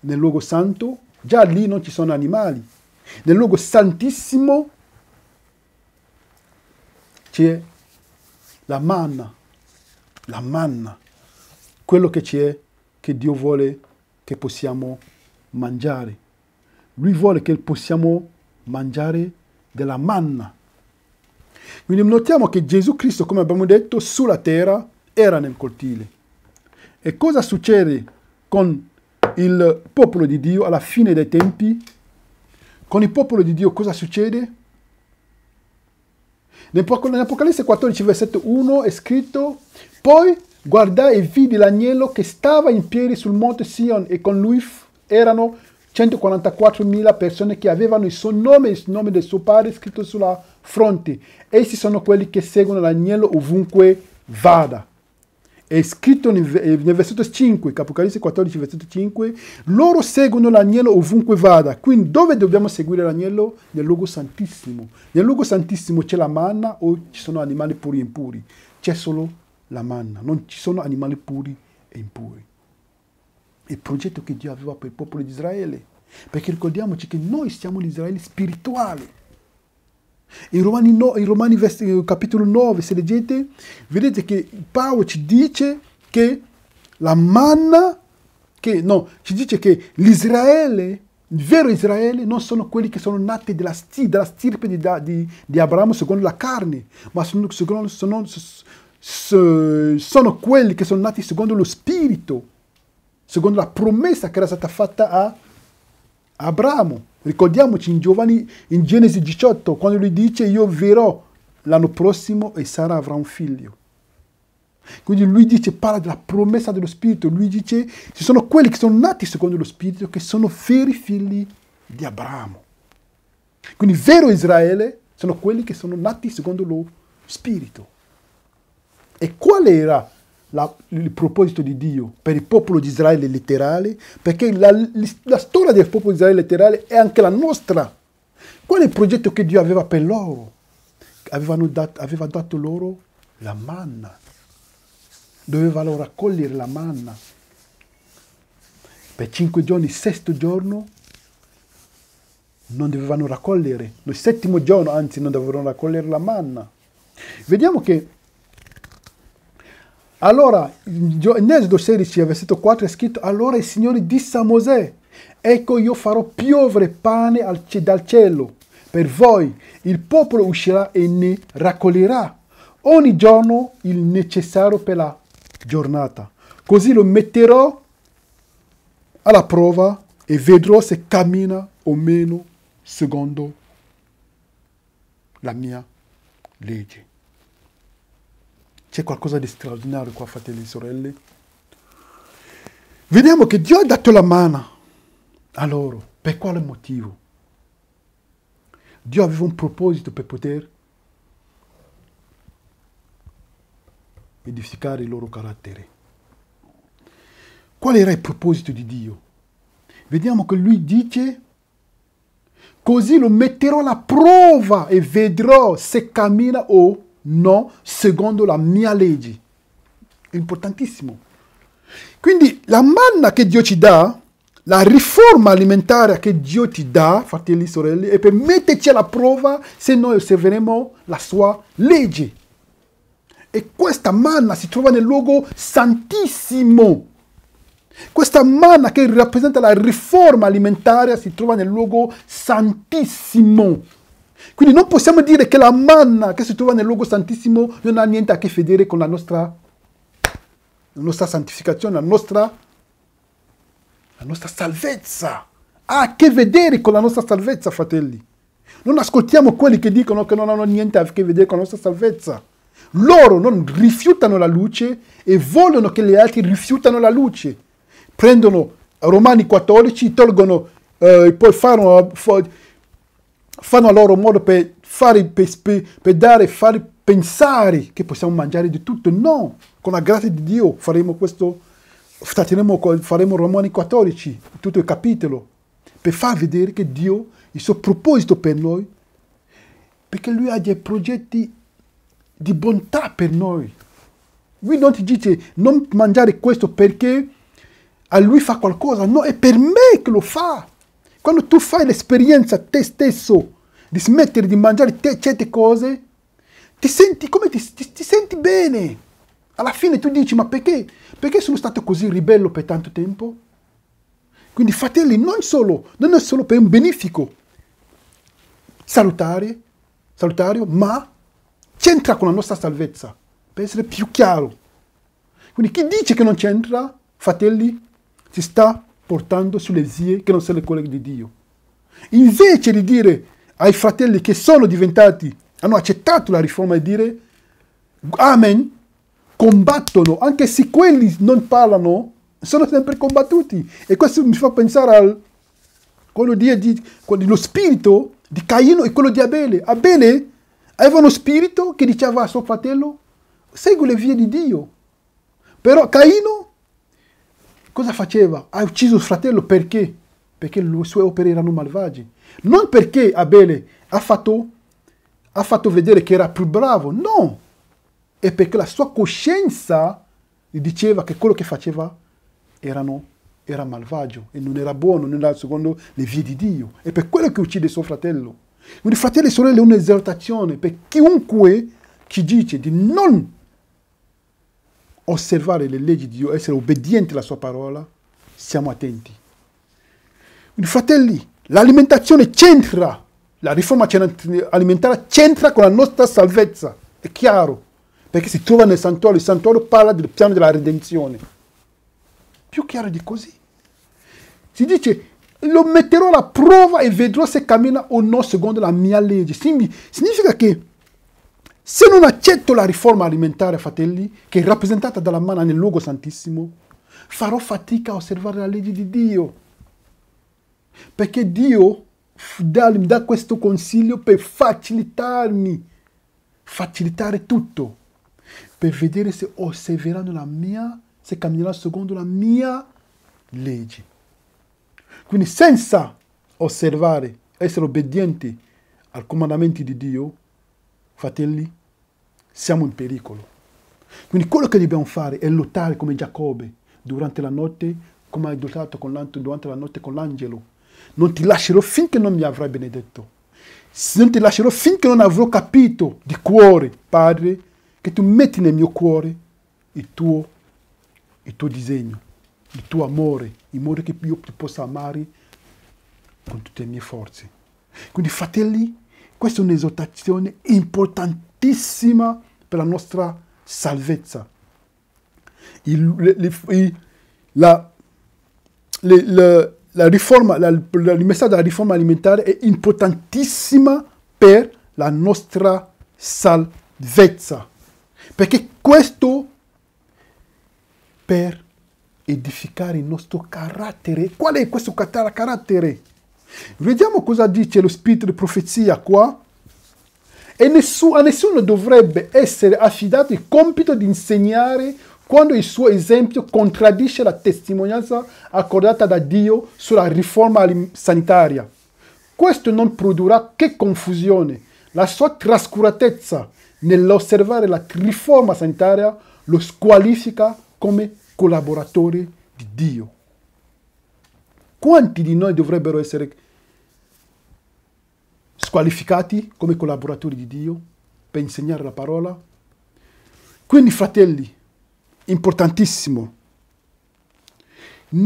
nel luogo santo, già lì non ci sono animali. Nel luogo santissimo c'è la manna, la manna, quello che c'è che Dio vuole che possiamo mangiare. Lui vuole che possiamo mangiare della manna quindi notiamo che Gesù Cristo, come abbiamo detto, sulla terra era nel cortile. E cosa succede con il popolo di Dio alla fine dei tempi? Con il popolo di Dio cosa succede? Nell'Apocalisse 14, versetto 1 è scritto, poi guardai e vidi l'agnello che stava in piedi sul monte Sion e con lui erano 144.000 persone che avevano il suo nome e il nome del suo padre scritto sulla fronte. Essi sono quelli che seguono l'agnello ovunque vada. È scritto nel, eh, versetto 5, Capocalisse 14, versetto 5, loro seguono l'agnello ovunque vada. Quindi dove dobbiamo seguire l'agnello? Nel luogo santissimo. Nel luogo santissimo c'è la manna o ci sono animali puri e impuri? C'è solo la manna, non ci sono animali puri e impuri il progetto che Dio aveva per il popolo di Israele. Perché ricordiamoci che noi siamo l'Israele spirituale. In Romani, no, in Romani vesti, eh, capitolo 9, se leggete, vedete che Paolo ci dice che la manna, che, no, ci dice che l'Israele, il vero Israele, non sono quelli che sono nati dalla, stirpe di, di, di, Abramo secondo la carne, ma sono, secondo, sono, sono quelli che sono nati secondo lo spirito secondo la promessa che era stata fatta a Abramo. Ricordiamoci in, Giovanni, in Genesi 18, quando lui dice io verrò l'anno prossimo e Sara avrà un figlio. Quindi lui dice, parla della promessa dello Spirito, lui dice, ci sono quelli che sono nati secondo lo Spirito, che sono veri figli di Abramo. Quindi vero Israele sono quelli che sono nati secondo lo Spirito. E qual era la, il proposito di Dio per il popolo di Israele letterale, perché la, la storia del popolo di Israele letterale è anche la nostra. Qual è il progetto che Dio aveva per loro? Dat, aveva dato loro la manna. Dovevano raccogliere la manna. Per cinque giorni, il sesto giorno, non dovevano raccogliere. Il settimo giorno, anzi, non dovevano raccogliere la manna. Vediamo che allora, in Esodo 16, versetto 4 è scritto, allora il Signore disse a Mosè, ecco io farò piovere pane dal cielo per voi, il popolo uscirà e ne raccoglierà ogni giorno il necessario per la giornata. Così lo metterò alla prova e vedrò se cammina o meno secondo la mia legge. C'è qualcosa di straordinario qua, fratelli e sorelle. Vediamo che Dio ha dato la mano a loro. Per quale motivo? Dio aveva un proposito per poter edificare il loro carattere. Qual era il proposito di Dio? Vediamo che lui dice, così lo metterò alla prova e vedrò se cammina o no secondo la mia legge. Importantissimo. Quindi la manna che Dio ci dà, la riforma alimentare che Dio ti dà, fratelli e sorelle, è per metterci alla prova se noi osserveremo la sua legge. E questa manna si trova nel luogo santissimo. Questa manna che rappresenta la riforma alimentare si trova nel luogo santissimo. Quindi non possiamo dire che la manna che si trova nel luogo santissimo non ha niente a che vedere con la nostra, la nostra santificazione, la nostra, la nostra salvezza. Ha a che vedere con la nostra salvezza, fratelli. Non ascoltiamo quelli che dicono che non hanno niente a che vedere con la nostra salvezza. Loro non rifiutano la luce e vogliono che gli altri rifiutano la luce. Prendono Romani 14, tolgono, eh, poi fanno, fanno a loro modo per, fare, per, per dare, far pensare che possiamo mangiare di tutto. No, con la grazia di Dio faremo questo, staremo, faremo Romani 14, tutto il capitolo, per far vedere che Dio, il suo proposito per noi, perché Lui ha dei progetti di bontà per noi. Lui non ti dice non mangiare questo perché a Lui fa qualcosa, no, è per me che lo fa. Quando tu fai l'esperienza te stesso di smettere di mangiare te, certe cose, ti senti, come ti, ti, ti senti bene. Alla fine tu dici, ma perché? Perché sono stato così ribello per tanto tempo? Quindi fratelli, non solo, non è solo per un benefico salutare, salutario, ma c'entra con la nostra salvezza, per essere più chiaro. Quindi chi dice che non c'entra, fratelli, si sta portando sulle zie che non sono le colleghe di Dio. Invece di dire ai fratelli che sono diventati, hanno accettato la riforma e dire Amen, combattono, anche se quelli non parlano, sono sempre combattuti. E questo mi fa pensare al quello di, di quello, lo spirito di Caino e quello di Abele. Abele aveva uno spirito che diceva a suo fratello, segui le vie di Dio. Però Caino Cosa faceva? Ha ucciso il fratello perché? Perché le sue opere erano malvagie. Non perché Abele ha fatto, ha fatto vedere che era più bravo, no. È perché la sua coscienza gli diceva che quello che faceva erano, era malvagio e non era buono, non era secondo le vie di Dio. È per quello che uccide suo fratello. Quindi fratello e sorelle è un'esaltazione per chiunque ci dice di non osservare le leggi di Dio, essere obbedienti alla sua parola, siamo attenti. Quindi fratelli, l'alimentazione c'entra, la riforma alimentare c'entra con la nostra salvezza, è chiaro, perché si trova nel santuario, il santuario parla del piano della redenzione. Più chiaro di così. Si dice, lo metterò alla prova e vedrò se cammina o no secondo la mia legge. Significa che se non accetto la riforma alimentare, fratelli, che è rappresentata dalla manna nel luogo santissimo, farò fatica a osservare la legge di Dio. Perché Dio mi dà questo consiglio per facilitarmi, facilitare tutto, per vedere se osserveranno la mia, se camminerà secondo la mia legge. Quindi senza osservare, essere obbedienti ai comandamenti di Dio, Fratelli, siamo in pericolo. Quindi quello che dobbiamo fare è lottare come Giacobbe durante la notte, come hai lottato durante la notte con l'angelo. Non ti lascerò finché non mi avrai benedetto. Non ti lascerò finché non avrò capito di cuore, Padre, che tu metti nel mio cuore il tuo, il tuo disegno, il tuo amore, il modo che io ti possa amare con tutte le mie forze. Quindi, fratelli, questa è un'esortazione importantissima per la nostra salvezza. Il, il, il, la, le, le, la riforma, la, il messaggio della riforma alimentare è importantissima per la nostra salvezza. Perché questo per edificare il nostro carattere. Qual è questo carattere? Vediamo cosa dice lo spirito di profezia qua. E nessuno, a nessuno dovrebbe essere affidato il compito di insegnare quando il suo esempio contraddice la testimonianza accordata da Dio sulla riforma sanitaria. Questo non produrrà che confusione. La sua trascuratezza nell'osservare la riforma sanitaria lo squalifica come collaboratore di Dio. Quanti di noi dovrebbero essere squalificati come collaboratori di Dio per insegnare la parola? Quindi, fratelli, importantissimo,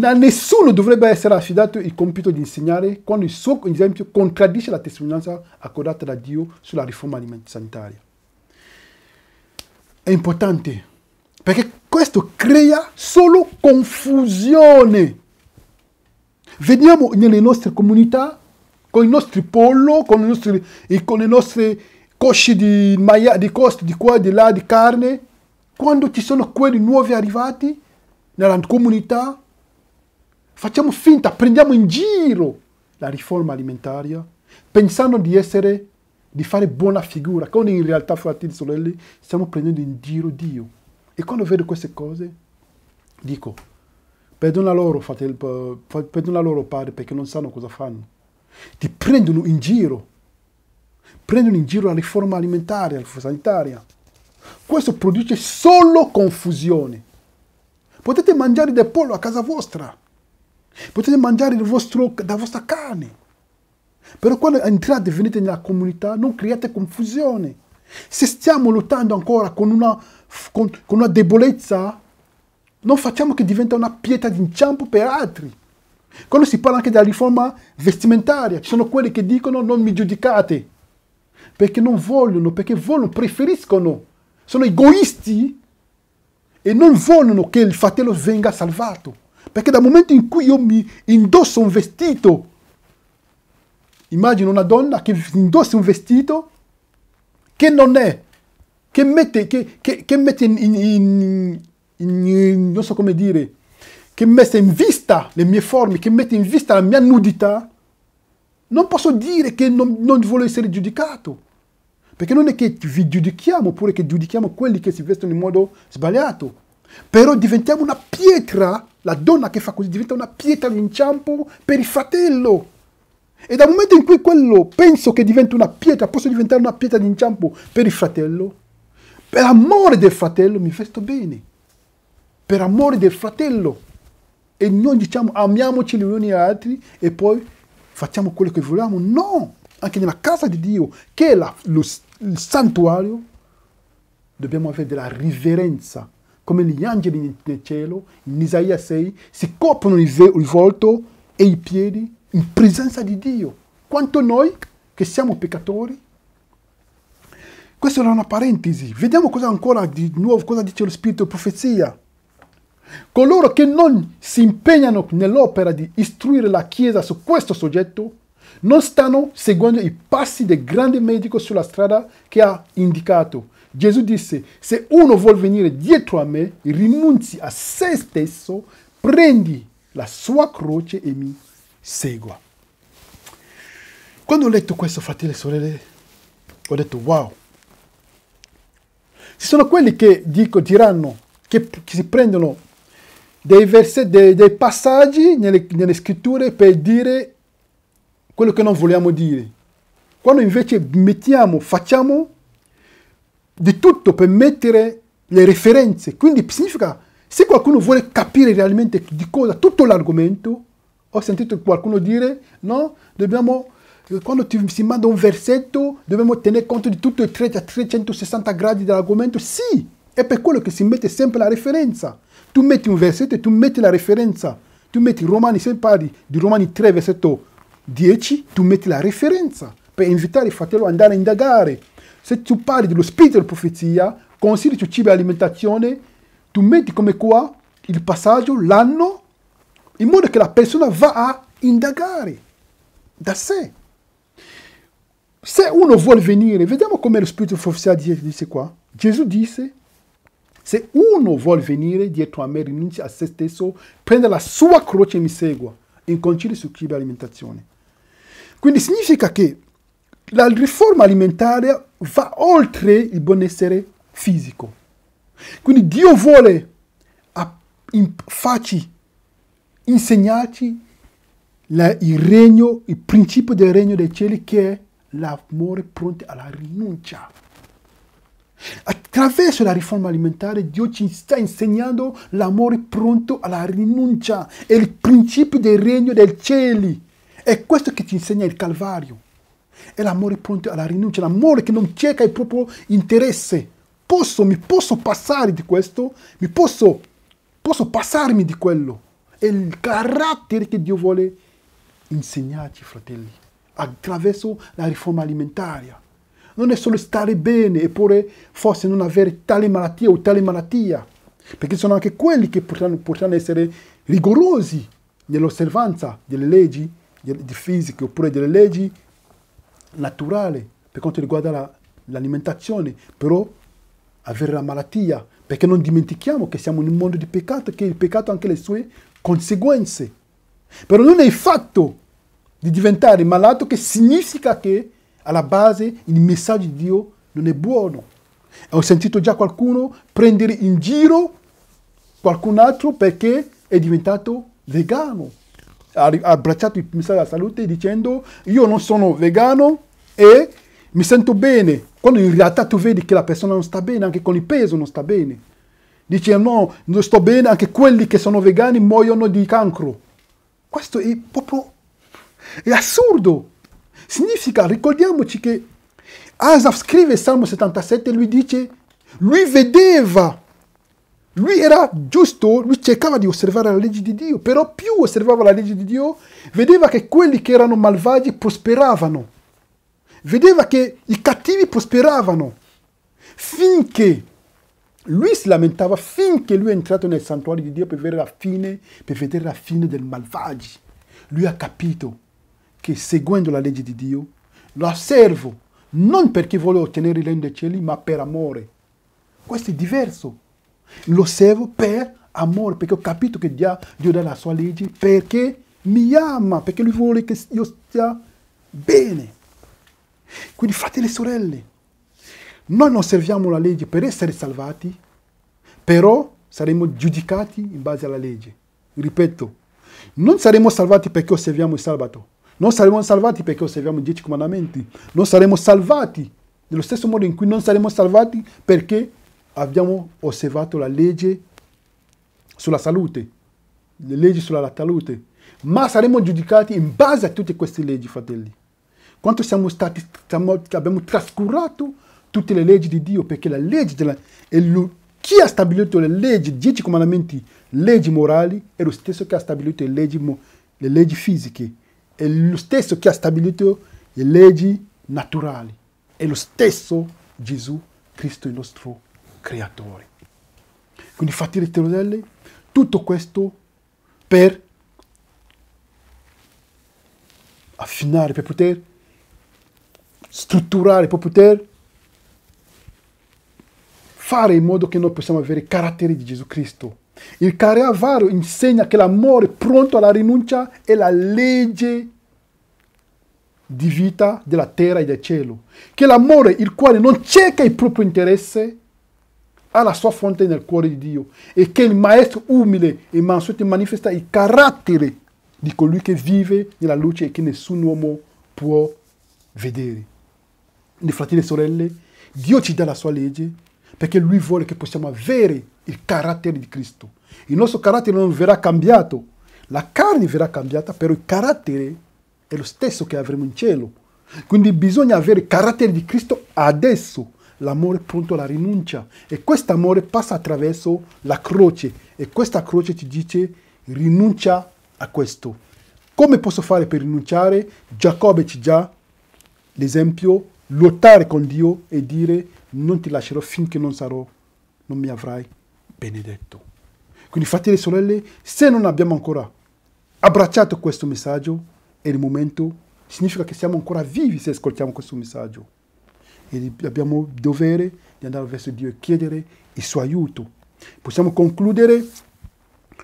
a nessuno dovrebbe essere affidato il compito di insegnare quando il suo esempio contraddice la testimonianza accordata da Dio sulla riforma sanitaria. È importante perché questo crea solo confusione Veniamo nelle nostre comunità con i nostri pollo, con, i nostri, con le nostre cosce di, maia, di costi di qua e di là, di carne. Quando ci sono quelli nuovi arrivati nella comunità, facciamo finta, prendiamo in giro la riforma alimentaria, pensando di essere, di fare buona figura, quando in realtà, fratelli e sorelle, stiamo prendendo in giro Dio. E quando vedo queste cose, dico, Perdona loro, fratello, perdona loro, padre, perché non sanno cosa fanno. Ti prendono in giro. Prendono in giro la riforma alimentare, la riforma sanitaria. Questo produce solo confusione. Potete mangiare del pollo a casa vostra. Potete mangiare vostro, la vostra carne. Però quando entrate e venite nella comunità non create confusione. Se stiamo lottando ancora con una, con, con una debolezza non facciamo che diventa una pietra d'inciampo per altri. Quando si parla anche della riforma vestimentaria, ci sono quelli che dicono non mi giudicate, perché non vogliono, perché vogliono, preferiscono, sono egoisti e non vogliono che il fratello venga salvato. Perché dal momento in cui io mi indosso un vestito, immagino una donna che indossa un vestito che non è, che mette, che, che, che mette in, in, in non so come dire, che mette in vista le mie forme, che mette in vista la mia nudità, non posso dire che non, non voglio essere giudicato. Perché non è che vi giudichiamo oppure che giudichiamo quelli che si vestono in modo sbagliato. Però diventiamo una pietra, la donna che fa così diventa una pietra d'inciampo per il fratello. E dal momento in cui quello penso che diventa una pietra, posso diventare una pietra d'inciampo per il fratello, per amore del fratello mi vesto bene per amore del fratello. E non diciamo amiamoci gli uni agli altri e poi facciamo quello che vogliamo. No, anche nella casa di Dio, che è la, lo, il santuario, dobbiamo avere della riverenza. Come gli angeli nel cielo, in Isaia 6, si coprono il volto e i piedi in presenza di Dio. Quanto noi che siamo peccatori. Questa era una parentesi. Vediamo cosa ancora di nuovo, cosa dice lo spirito profezia. Coloro che non si impegnano nell'opera di istruire la Chiesa su questo soggetto non stanno seguendo i passi del grande medico sulla strada che ha indicato. Gesù disse, se uno vuol venire dietro a me, rinunzi a se stesso, prendi la sua croce e mi segua. Quando ho letto questo, fratelli e sorelle, ho detto wow. Ci sono quelli che dico, diranno, che, che si prendono dei, verse, dei, dei passaggi nelle, nelle scritture per dire quello che non vogliamo dire. Quando invece mettiamo, facciamo di tutto per mettere le referenze. Quindi significa, se qualcuno vuole capire realmente di cosa tutto l'argomento, ho sentito qualcuno dire, no, dobbiamo, quando ti, si manda un versetto, dobbiamo tenere conto di tutto il 360 gradi dell'argomento. Sì, è per quello che si mette sempre la referenza tu metti un versetto e tu metti la referenza. Tu metti Romani, se parli di Romani 3, versetto 10, tu metti la referenza per invitare il fratello ad andare a indagare. Se tu parli dello spirito della profezia, consigli su cibo e alimentazione, tu metti come qua il passaggio, l'anno, in modo che la persona va a indagare da sé. Se uno vuole venire, vediamo come lo spirito della profezia dice qua. Gesù disse se uno vuole venire dietro a me, rinuncia a se stesso, prende la sua croce e mi segua, inconcili su cibo e alimentazione. Quindi significa che la riforma alimentare va oltre il benessere fisico. Quindi Dio vuole farci insegnarci la, il regno, il principio del regno dei cieli che è l'amore pronto alla rinuncia. Attraverso la riforma alimentare Dio ci sta insegnando l'amore pronto alla rinuncia e il principio del regno dei cieli. È questo che ci insegna il Calvario. È l'amore pronto alla rinuncia, l'amore che non cerca il proprio interesse. Posso, mi posso passare di questo, mi posso, posso passarmi di quello. È il carattere che Dio vuole insegnarci, fratelli, attraverso la riforma alimentare non è solo stare bene, eppure forse non avere tale malattia o tale malattia, perché sono anche quelli che potranno, potranno essere rigorosi nell'osservanza delle leggi di fisiche oppure delle leggi naturali per quanto riguarda l'alimentazione, però avere la malattia, perché non dimentichiamo che siamo in un mondo di peccato, e che il peccato ha anche le sue conseguenze. Però non è il fatto di diventare malato che significa che alla base il messaggio di Dio non è buono. Ho sentito già qualcuno prendere in giro qualcun altro perché è diventato vegano. Ha abbracciato il messaggio della salute dicendo io non sono vegano e mi sento bene, quando in realtà tu vedi che la persona non sta bene, anche con il peso non sta bene. Dice no, non sto bene, anche quelli che sono vegani muoiono di cancro. Questo è proprio è assurdo. Significa, ricordiamoci che Asaf scrive il Salmo 77 e lui dice, lui vedeva, lui era giusto, lui cercava di osservare la legge di Dio, però più osservava la legge di Dio, vedeva che quelli che erano malvagi prosperavano, vedeva che i cattivi prosperavano, finché lui si lamentava, finché lui è entrato nel santuario di Dio per vedere la fine, per vedere la fine del malvagi. Lui ha capito che seguendo la legge di Dio la servo non perché voglio ottenere il regno dei cieli, ma per amore. Questo è diverso. Lo servo per amore, perché ho capito che Dio, Dio dà la sua legge, perché mi ama, perché lui vuole che io stia bene. Quindi fratelli e sorelle, noi non serviamo la legge per essere salvati, però saremo giudicati in base alla legge. Ripeto, non saremo salvati perché osserviamo il sabato, non saremo salvati perché osserviamo i dieci comandamenti. Non saremo salvati nello stesso modo in cui non saremo salvati perché abbiamo osservato la legge sulla salute, le leggi sulla salute. Ma saremo giudicati in base a tutte queste leggi, fratelli. Quanto siamo stati, siamo, abbiamo trascurato tutte le leggi di Dio perché la legge della, è lui, chi ha stabilito le leggi, dieci comandamenti, leggi morali, è lo stesso che ha stabilito le leggi, le leggi fisiche è lo stesso che ha stabilito le leggi naturali, è lo stesso Gesù Cristo, il nostro creatore. Quindi fatti le teodelle, tutto questo per affinare, per poter strutturare, per poter fare in modo che noi possiamo avere i caratteri di Gesù Cristo il cuore avaro insegna che l'amore pronto alla rinuncia è la legge di vita della terra e del cielo. Che l'amore, il quale non cerca il proprio interesse, ha la sua fonte nel cuore di Dio. E che il maestro umile e mansueto manifesta il carattere di colui che vive nella luce e che nessun uomo può vedere. Quindi, fratelli e sorelle, Dio ci dà la sua legge perché Lui vuole che possiamo avere il carattere di Cristo. Il nostro carattere non verrà cambiato, la carne verrà cambiata, però il carattere è lo stesso che avremo in cielo. Quindi bisogna avere il carattere di Cristo adesso. L'amore pronto alla rinuncia. E questo amore passa attraverso la croce. E questa croce ci dice rinuncia a questo. Come posso fare per rinunciare? Giacobbe ci dà l'esempio, lottare con Dio e dire non ti lascerò finché non sarò, non mi avrai benedetto. Quindi fratelli e sorelle, se non abbiamo ancora abbracciato questo messaggio, è il momento, significa che siamo ancora vivi se ascoltiamo questo messaggio. E abbiamo il dovere di andare verso Dio e chiedere il suo aiuto. Possiamo concludere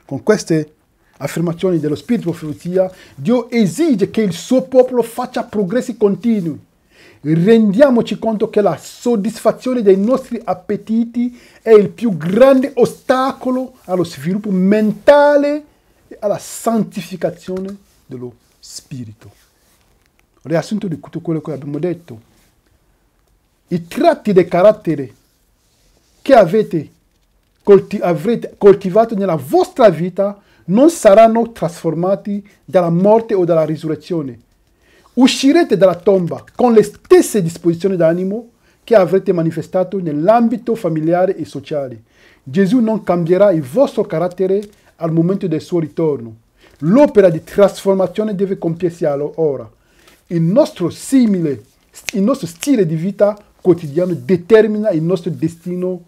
con queste affermazioni dello Spirito Profezia. Dio esige che il suo popolo faccia progressi continui rendiamoci conto che la soddisfazione dei nostri appetiti è il più grande ostacolo allo sviluppo mentale e alla santificazione dello spirito. Riassunto di tutto quello che abbiamo detto, i tratti del carattere che avete colti- avrete coltivato nella vostra vita non saranno trasformati dalla morte o dalla risurrezione uscirete dalla tomba con le stesse disposizioni d'animo che avrete manifestato nell'ambito familiare e sociale. Gesù non cambierà il vostro carattere al momento del suo ritorno. L'opera di trasformazione deve compiersi ora. Il nostro simile, il nostro stile di vita quotidiano determina il nostro destino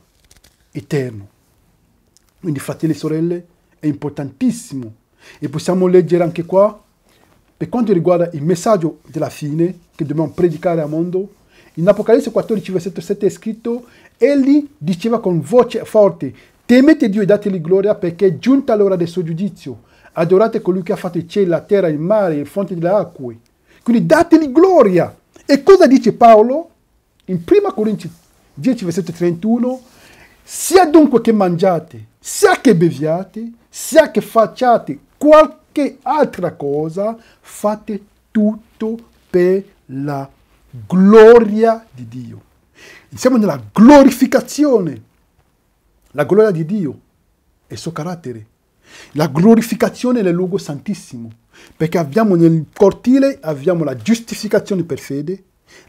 eterno. Quindi, fratelli e sorelle, è importantissimo. E possiamo leggere anche qua per quanto riguarda il messaggio della fine che dobbiamo predicare al mondo, in Apocalisse 14, versetto 7 è scritto, egli diceva con voce forte, temete Dio e dategli gloria perché è giunta l'ora del suo giudizio, adorate colui che ha fatto il cielo, la terra, il mare, il fonte delle acque. Quindi dategli gloria. E cosa dice Paolo? In 1 Corinzi 10, versetto 31, sia dunque che mangiate, sia che beviate, sia che facciate qualcosa, che altra cosa fate tutto per la gloria di Dio. Siamo nella glorificazione, la gloria di Dio e il suo carattere. La glorificazione nel luogo santissimo, perché abbiamo nel cortile abbiamo la giustificazione per fede,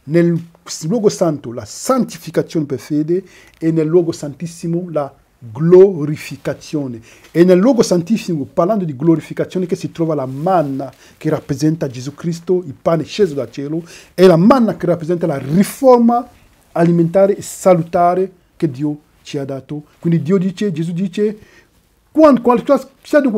nel luogo santo la santificazione per fede e nel luogo santissimo la glorificazione. E nel luogo santissimo, parlando di glorificazione, che si trova la manna che rappresenta Gesù Cristo, il pane sceso dal cielo, e la manna che rappresenta la riforma alimentare e salutare che Dio ci ha dato. Quindi Dio dice, Gesù dice, quando qualcosa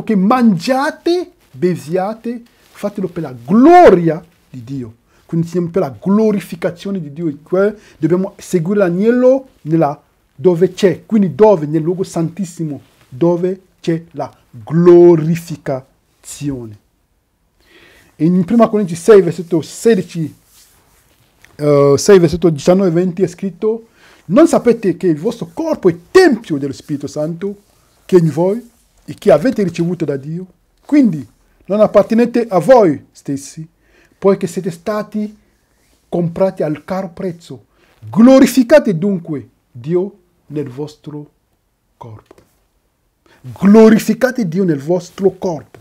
che mangiate, beviate, fatelo per la gloria di Dio. Quindi siamo per la glorificazione di Dio. Cioè dobbiamo seguire l'agnello nella dove c'è, quindi dove nel luogo santissimo, dove c'è la glorificazione. In 1 Corinzi 6, versetto 16, uh, 6, versetto 19 20 è scritto, non sapete che il vostro corpo è tempio dello Spirito Santo che è in voi e che avete ricevuto da Dio. Quindi non appartenete a voi stessi, poiché siete stati comprati al caro prezzo. Glorificate dunque Dio nel vostro corpo. Glorificate Dio nel vostro corpo.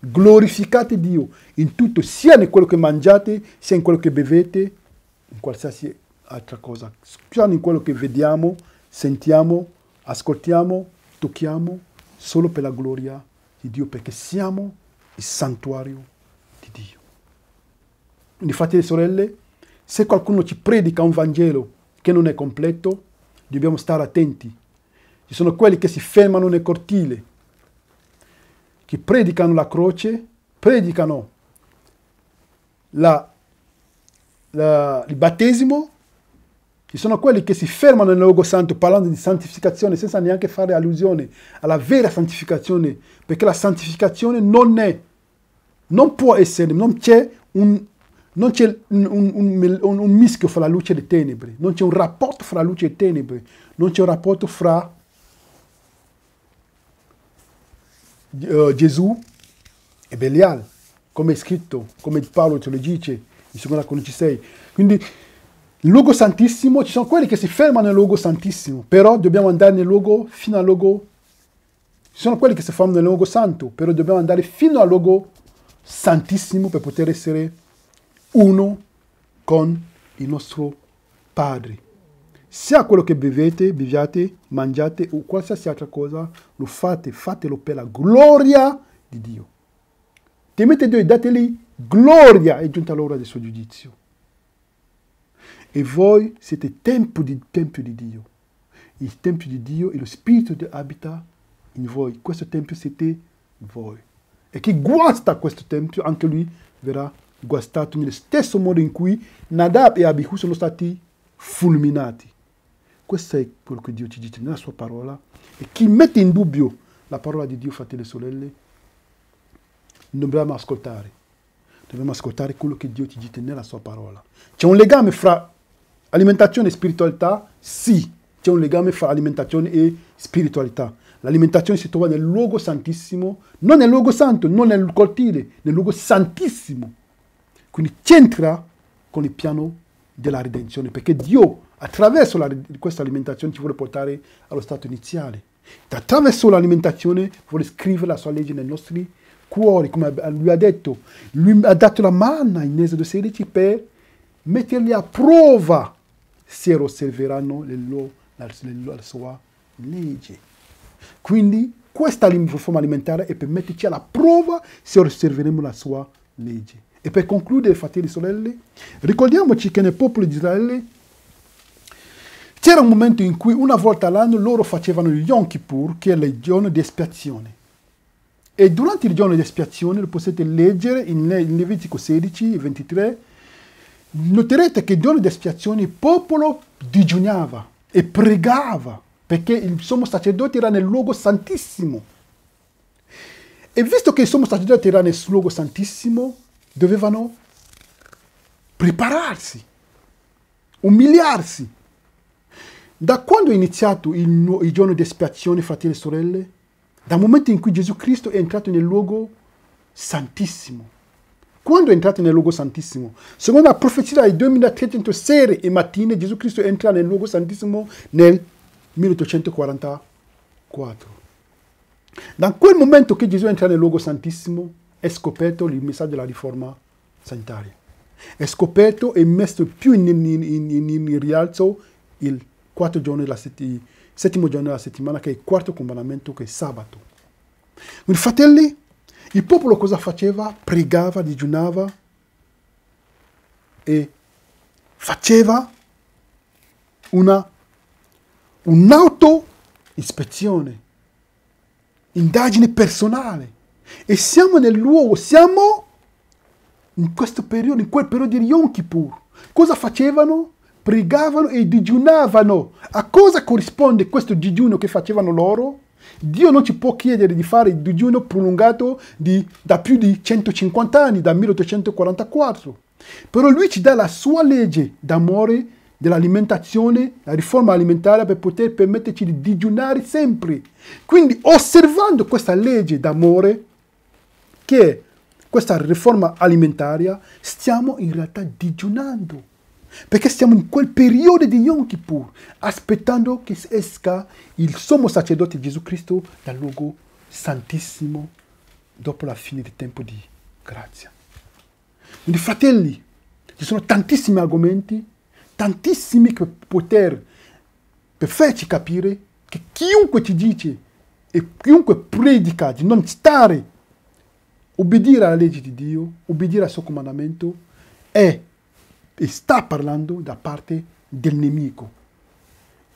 Glorificate Dio in tutto, sia in quello che mangiate, sia in quello che bevete, in qualsiasi altra cosa, sia in quello che vediamo, sentiamo, ascoltiamo, tocchiamo, solo per la gloria di Dio, perché siamo il santuario di Dio. Quindi fratelli e sorelle, se qualcuno ci predica un Vangelo che non è completo, dobbiamo stare attenti. Ci sono quelli che si fermano nel cortile, che predicano la croce, predicano la, la, il battesimo, ci sono quelli che si fermano nel luogo santo parlando di santificazione senza neanche fare allusione alla vera santificazione, perché la santificazione non è, non può essere, non c'è un, non c'è un, un, un, un, mischio fra luce e tenebre, non c'è un rapporto fra luce e tenebre, non c'è un rapporto fra uh, Gesù e Belial, come è scritto, come Paolo ce lo dice in 2 Corinzi 6. Quindi il luogo santissimo, ci sono quelli che si fermano nel luogo santissimo, però dobbiamo andare nel luogo fino al luogo... Ci sono quelli che si fermano nel luogo santo, però dobbiamo andare fino al luogo santissimo per poter essere uno con il nostro Padre. Sia quello che bevete, beviate, mangiate o qualsiasi altra cosa, lo fate, fatelo per la gloria di Dio. Temete Dio e dateli gloria è giunta l'ora del suo giudizio. E voi siete tempio di, tempio di Dio. Il tempio di Dio e lo Spirito di abita in voi. Questo tempio siete voi. E chi guasta questo tempio, anche lui verrà guastato nello stesso modo in cui Nadab e Abihu sono stati fulminati. Questo è quello che Dio ci dice nella sua parola. E chi mette in dubbio la parola di Dio, fratelli e sorelle, dobbiamo ascoltare. Dobbiamo ascoltare quello che Dio ti dice nella sua parola. C'è un legame fra alimentazione e spiritualità? Sì, c'è un legame fra alimentazione e spiritualità. L'alimentazione si trova nel luogo santissimo, non nel luogo santo, non nel cortile, nel luogo santissimo. Quindi c'entra con il piano della redenzione, perché Dio attraverso la, questa alimentazione ci vuole portare allo stato iniziale. Attraverso l'alimentazione vuole scrivere la sua legge nei nostri cuori, come lui ha detto. Lui ha dato la manna in Esodo 16 per metterli a prova se osserveranno le loro, la, la sua legge. Quindi questa forma alimentare è per metterci alla prova se osserveremo la sua legge. E per concludere, fratelli e sorelle, ricordiamoci che nel popolo di Israele c'era un momento in cui una volta all'anno loro facevano il Yom Kippur, che è il giorno di espiazione. E durante il giorno di espiazione lo potete leggere in Levitico 16, 23. Noterete che il giorno di espiazione il popolo digiunava e pregava perché il sommo sacerdote era nel luogo santissimo. E visto che il sommo sacerdote era nel luogo santissimo, dovevano prepararsi, umiliarsi. Da quando è iniziato il, il giorno di espiazione, fratelli e sorelle? Dal momento in cui Gesù Cristo è entrato nel luogo santissimo. Quando è entrato nel luogo santissimo? Secondo la profezia del 2300 sere e mattine, Gesù Cristo entra nel luogo santissimo nel 1844. Da quel momento che Gesù entra nel luogo santissimo, è scoperto il messaggio della riforma sanitaria. È scoperto e messo più in, in, in, in rialzo il giorno setti, settimo giorno della settimana, che è il quarto comandamento, che è sabato. Quindi, fratelli, il popolo cosa faceva? Pregava, digiunava e faceva una un'auto-ispezione, indagine personale e siamo nel luogo, siamo in questo periodo, in quel periodo di Yom Kippur. Cosa facevano? Pregavano e digiunavano. A cosa corrisponde questo digiuno che facevano loro? Dio non ci può chiedere di fare il digiuno prolungato di, da più di 150 anni, da 1844. Però lui ci dà la sua legge d'amore dell'alimentazione, la riforma alimentare per poter permetterci di digiunare sempre. Quindi osservando questa legge d'amore, che questa riforma alimentare stiamo in realtà digiunando, perché stiamo in quel periodo di Yom Kippur, aspettando che esca il sommo sacerdote Gesù Cristo dal luogo santissimo dopo la fine del tempo di grazia. Quindi fratelli, ci sono tantissimi argomenti, tantissimi per poter per farci capire che chiunque ti dice e chiunque predica di non stare obbedire alla legge di Dio, obbedire al suo comandamento è e sta parlando da parte del nemico.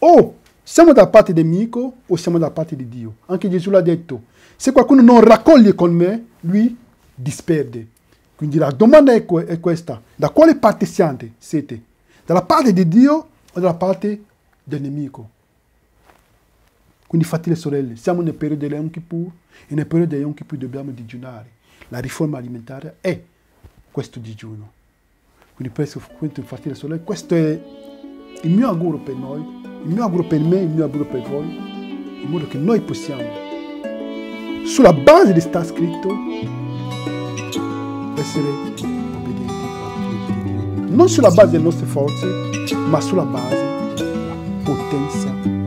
O siamo da parte del nemico o siamo da parte di Dio. Anche Gesù l'ha detto, se qualcuno non raccoglie con me, lui disperde. Quindi la domanda è, è questa, da quale parte siate, siete? Dalla parte di Dio o dalla parte del nemico? Quindi fratelli e sorelle, siamo nel periodo dell'Yom Kippur e nel periodo dell'Yom Kippur dobbiamo digiunare la riforma alimentare è questo digiuno. Quindi penso quanto infantile solare, questo è il mio auguro per noi, il mio auguro per me, il mio auguro per voi, in modo che noi possiamo, sulla base di sta scritto, essere obbedienti alla di Dio. Non sulla base delle nostre forze, ma sulla base della potenza